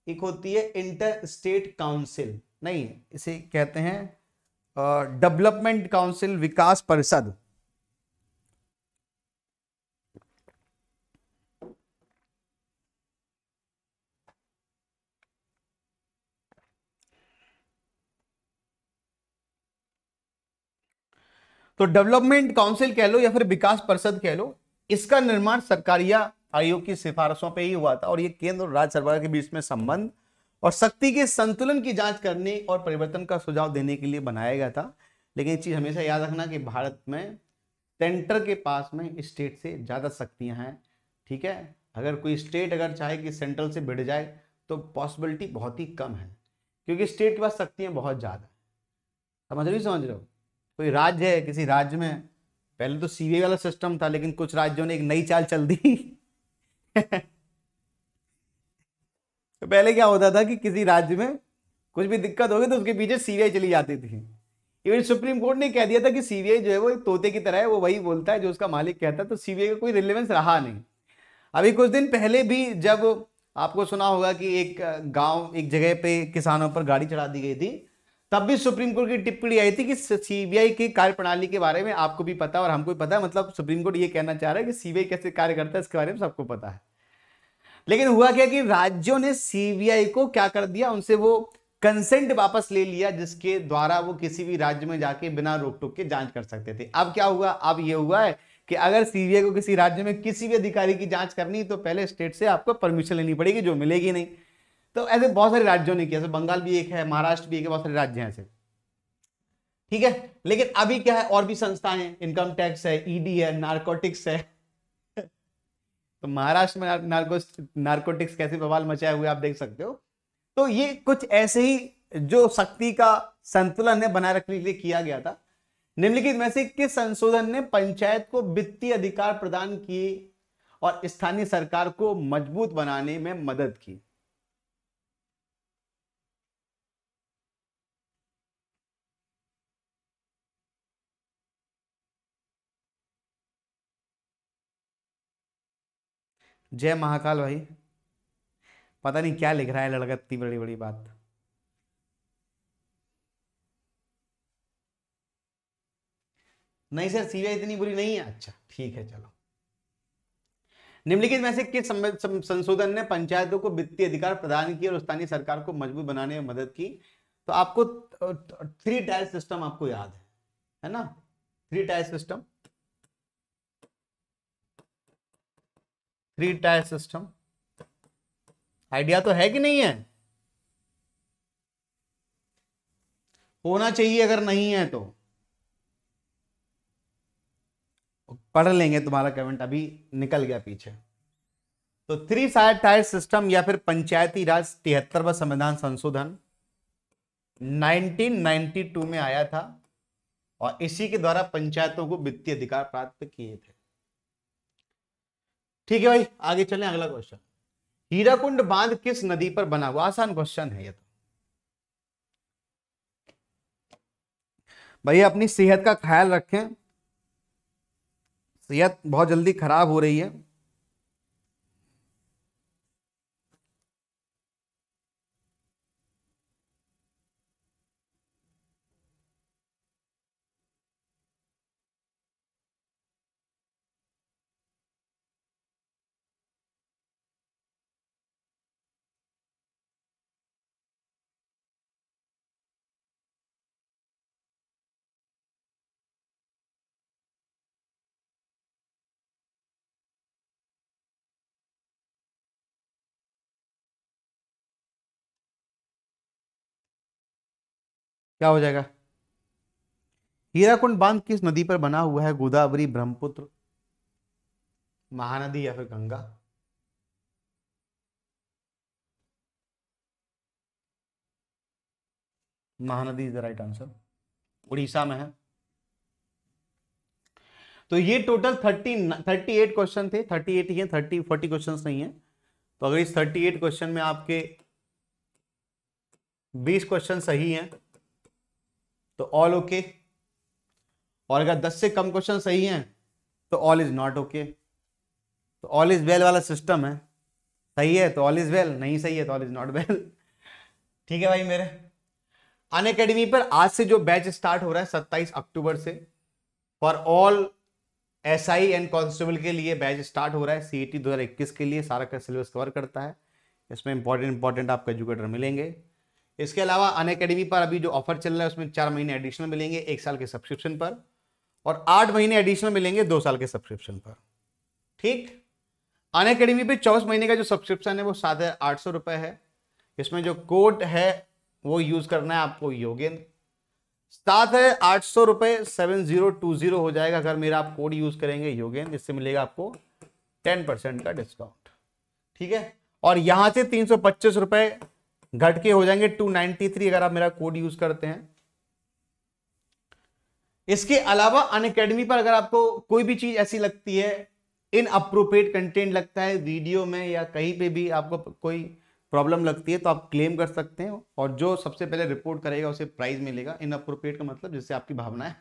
एक होती है इंटर स्टेट काउंसिल नहीं इसे कहते हैं डेवलपमेंट काउंसिल विकास परिषद तो डेवलपमेंट काउंसिल कह लो या फिर विकास परिषद कह लो इसका निर्माण सरकारिया आयोग की सिफारिशों पर ही हुआ था और ये केंद्र और राज्य सरकार के बीच में संबंध और शक्ति के संतुलन की जांच करने और परिवर्तन का सुझाव देने के लिए बनाया गया था लेकिन चीज हमेशा याद रखना कि भारत में सेंटर के पास में स्टेट से ज़्यादा शक्तियाँ हैं ठीक है अगर कोई स्टेट अगर चाहे कि सेंट्रल से बिड़ जाए तो पॉसिबिलिटी बहुत ही कम है क्योंकि स्टेट के पास शक्तियाँ बहुत ज़्यादा समझ रहे समझ रहे हो कोई राज्य है किसी राज्य में पहले तो सीबीआई वाला सिस्टम था लेकिन कुछ राज्यों ने एक नई चाल चल दी तो पहले क्या होता था कि किसी राज्य में कुछ भी दिक्कत होगी तो उसके पीछे सीबीआई चली जाती थी इवन सुप्रीम कोर्ट ने कह दिया था कि सीबीआई जो है वो एक तोते की तरह है वो वही बोलता है जो उसका मालिक कहता है तो सीबीआई का कोई रिलेवेंस रहा नहीं अभी कुछ दिन पहले भी जब आपको सुना होगा कि एक गांव एक जगह पे किसानों पर गाड़ी चढ़ा दी गई थी तब भी सुप्रीम कोर्ट की टिप्पणी आई थी कि सीबीआई की कार्यप्रणाली के बारे में आपको भी पता और हमको भी पता है मतलब सुप्रीम कोर्ट ये कहना चाह रहा है कि सीबीआई कैसे कार्य करता है इसके बारे में सबको पता है लेकिन हुआ क्या कि राज्यों ने सीबीआई को क्या कर दिया उनसे वो कंसेंट वापस ले लिया जिसके द्वारा वो किसी भी राज्य में जाके बिना रोक टोक के जांच कर सकते थे अब क्या हुआ अब ये हुआ है कि अगर सीबीआई को किसी राज्य में किसी भी अधिकारी की जांच करनी तो पहले स्टेट से आपको परमिशन लेनी पड़ेगी जो मिलेगी नहीं तो ऐसे बहुत सारे राज्यों ने किया जैसे बंगाल भी एक है महाराष्ट्र भी एक है बहुत सारे राज्य हैं ऐसे ठीक है लेकिन अभी क्या है और भी संस्थाएं हैं इनकम टैक्स है ईडी e है नार्कोटिक्स है तो महाराष्ट्र में नार्को नार्कोटिक्स कैसे बवाल मचाए हुए आप देख सकते हो तो ये कुछ ऐसे ही जो शक्ति का संतुलन है बनाए रखने के लिए किया गया था निम्नलिखित में से किस संशोधन ने पंचायत को वित्तीय अधिकार प्रदान किए और स्थानीय सरकार को मजबूत बनाने में मदद की जय महाकाल भाई पता नहीं क्या लिख रहा है लड़का इतनी बड़ी बड़ी बात नहीं सर सीबीआई इतनी बुरी नहीं है अच्छा ठीक है चलो निम्नलिखित में से किस संशोधन ने पंचायतों को वित्तीय अधिकार प्रदान किए और स्थानीय सरकार को मजबूत बनाने में मदद की तो आपको थ्री टायर सिस्टम आपको याद है है ना three tier system three tier system idea तो है कि नहीं है होना चाहिए अगर नहीं है तो पढ़ लेंगे तुम्हारा कमेंट अभी निकल गया पीछे तो थ्री साइड टायर सिस्टम या फिर पंचायती राज तिहत्तरवा संविधान संशोधन 1992 में आया था और इसी के द्वारा पंचायतों को वित्तीय अधिकार प्राप्त किए थे ठीक है भाई आगे चले अगला क्वेश्चन हीराकुंड बांध किस नदी पर बना हुआ आसान क्वेश्चन है ये तो भाई अपनी सेहत का ख्याल रखें सेहत बहुत जल्दी खराब हो रही है क्या हो जाएगा हीराकुंड बांध किस नदी पर बना हुआ है गोदावरी ब्रह्मपुत्र महानदी या फिर Ganga Mahanadi is the right answer Orissa में है तो ये total thirty thirty eight question थे थर्टी एट ही है थर्टी फोर्टी क्वेश्चन नहीं है तो अगर इस थर्टी एट क्वेश्चन में आपके बीस क्वेश्चन सही हैं तो ऑल ओके और अगर दस से कम क्वेश्चन सही हैं तो ऑल इज नॉट ओके तो ऑल इज वेल वाला सिस्टम है सही है तो ऑल इज वेल नहीं सही है तो ऑल इज नॉट वेल ठीक है भाई मेरे अन अकेडमी पर आज से जो बैच स्टार्ट हो रहा है सत्ताईस अक्टूबर से for all S I and constable के लिए बैच स्टार्ट हो रहा है सी ई टी दो के लिए सारा का सिलेबस कवर करता है इसमें इंपॉर्टेंट इंपॉर्टेंट आपको एजुकेटर मिलेंगे इसके अलावा अन अकेडमी पर अभी जो ऑफर चल रहा है उसमें चार महीने एडिशनल मिलेंगे एक साल के सब्सक्रिप्शन पर और आठ महीने एडिशनल मिलेंगे दो साल के सब्सक्रिप्शन पर ठीक अन अकेडमी पर चौबीस महीने का जो सब्सक्रिप्शन है वो सात आठ सौ रुपये है इसमें जो कोड है वो यूज़ करना है आपको योगेंद्र सात है आठ सौ रुपये सेवन जीरो टू जीरो हो जाएगा अगर मेरा आप कोड यूज़ करेंगे योगेंद्र इससे मिलेगा आपको टेन परसेंट का डिस्काउंट ठीक है और यहाँ से तीन सौ पच्चीस रुपये घट के हो जाएंगे 293 अगर आप मेरा कोड यूज करते हैं इसके अलावा अन अकेडमी पर अगर आपको कोई भी चीज ऐसी लगती है इन अप्रोप्रिएट कंटेंट लगता है वीडियो में या कहीं पे भी आपको कोई प्रॉब्लम लगती है तो आप क्लेम कर सकते हैं और जो सबसे पहले रिपोर्ट करेगा उसे प्राइज मिलेगा इन अप्रोप्रिएट का मतलब जिससे आपकी भावनाएं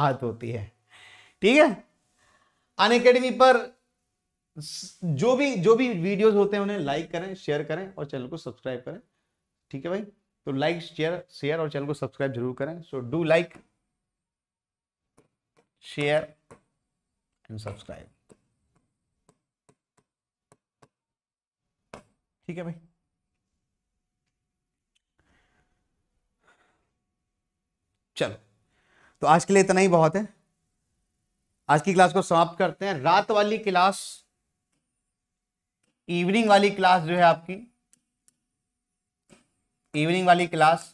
आहत होती है ठीक है अन अकेडमी पर जो भी जो भी वीडियोज होते हैं उन्हें लाइक करें शेयर करें और चैनल को सब्सक्राइब करें ठीक है भाई तो लाइक शेयर शेयर और चैनल को सब्सक्राइब जरूर करें so do like share and subscribe ठीक है भाई चलो तो आज के लिए इतना ही बहुत है आज की क्लास को समाप्त करते हैं रात वाली क्लास इवनिंग वाली क्लास जो है आपकी इवनिंग वाली क्लास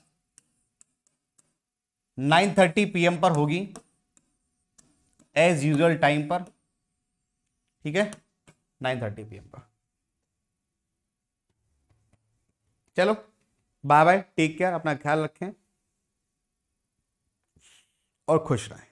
9:30 पीएम पर होगी एज यूजल टाइम पर ठीक है 9:30 पीएम पर चलो बाय बाय टेक केयर अपना ख्याल रखें और खुश रहें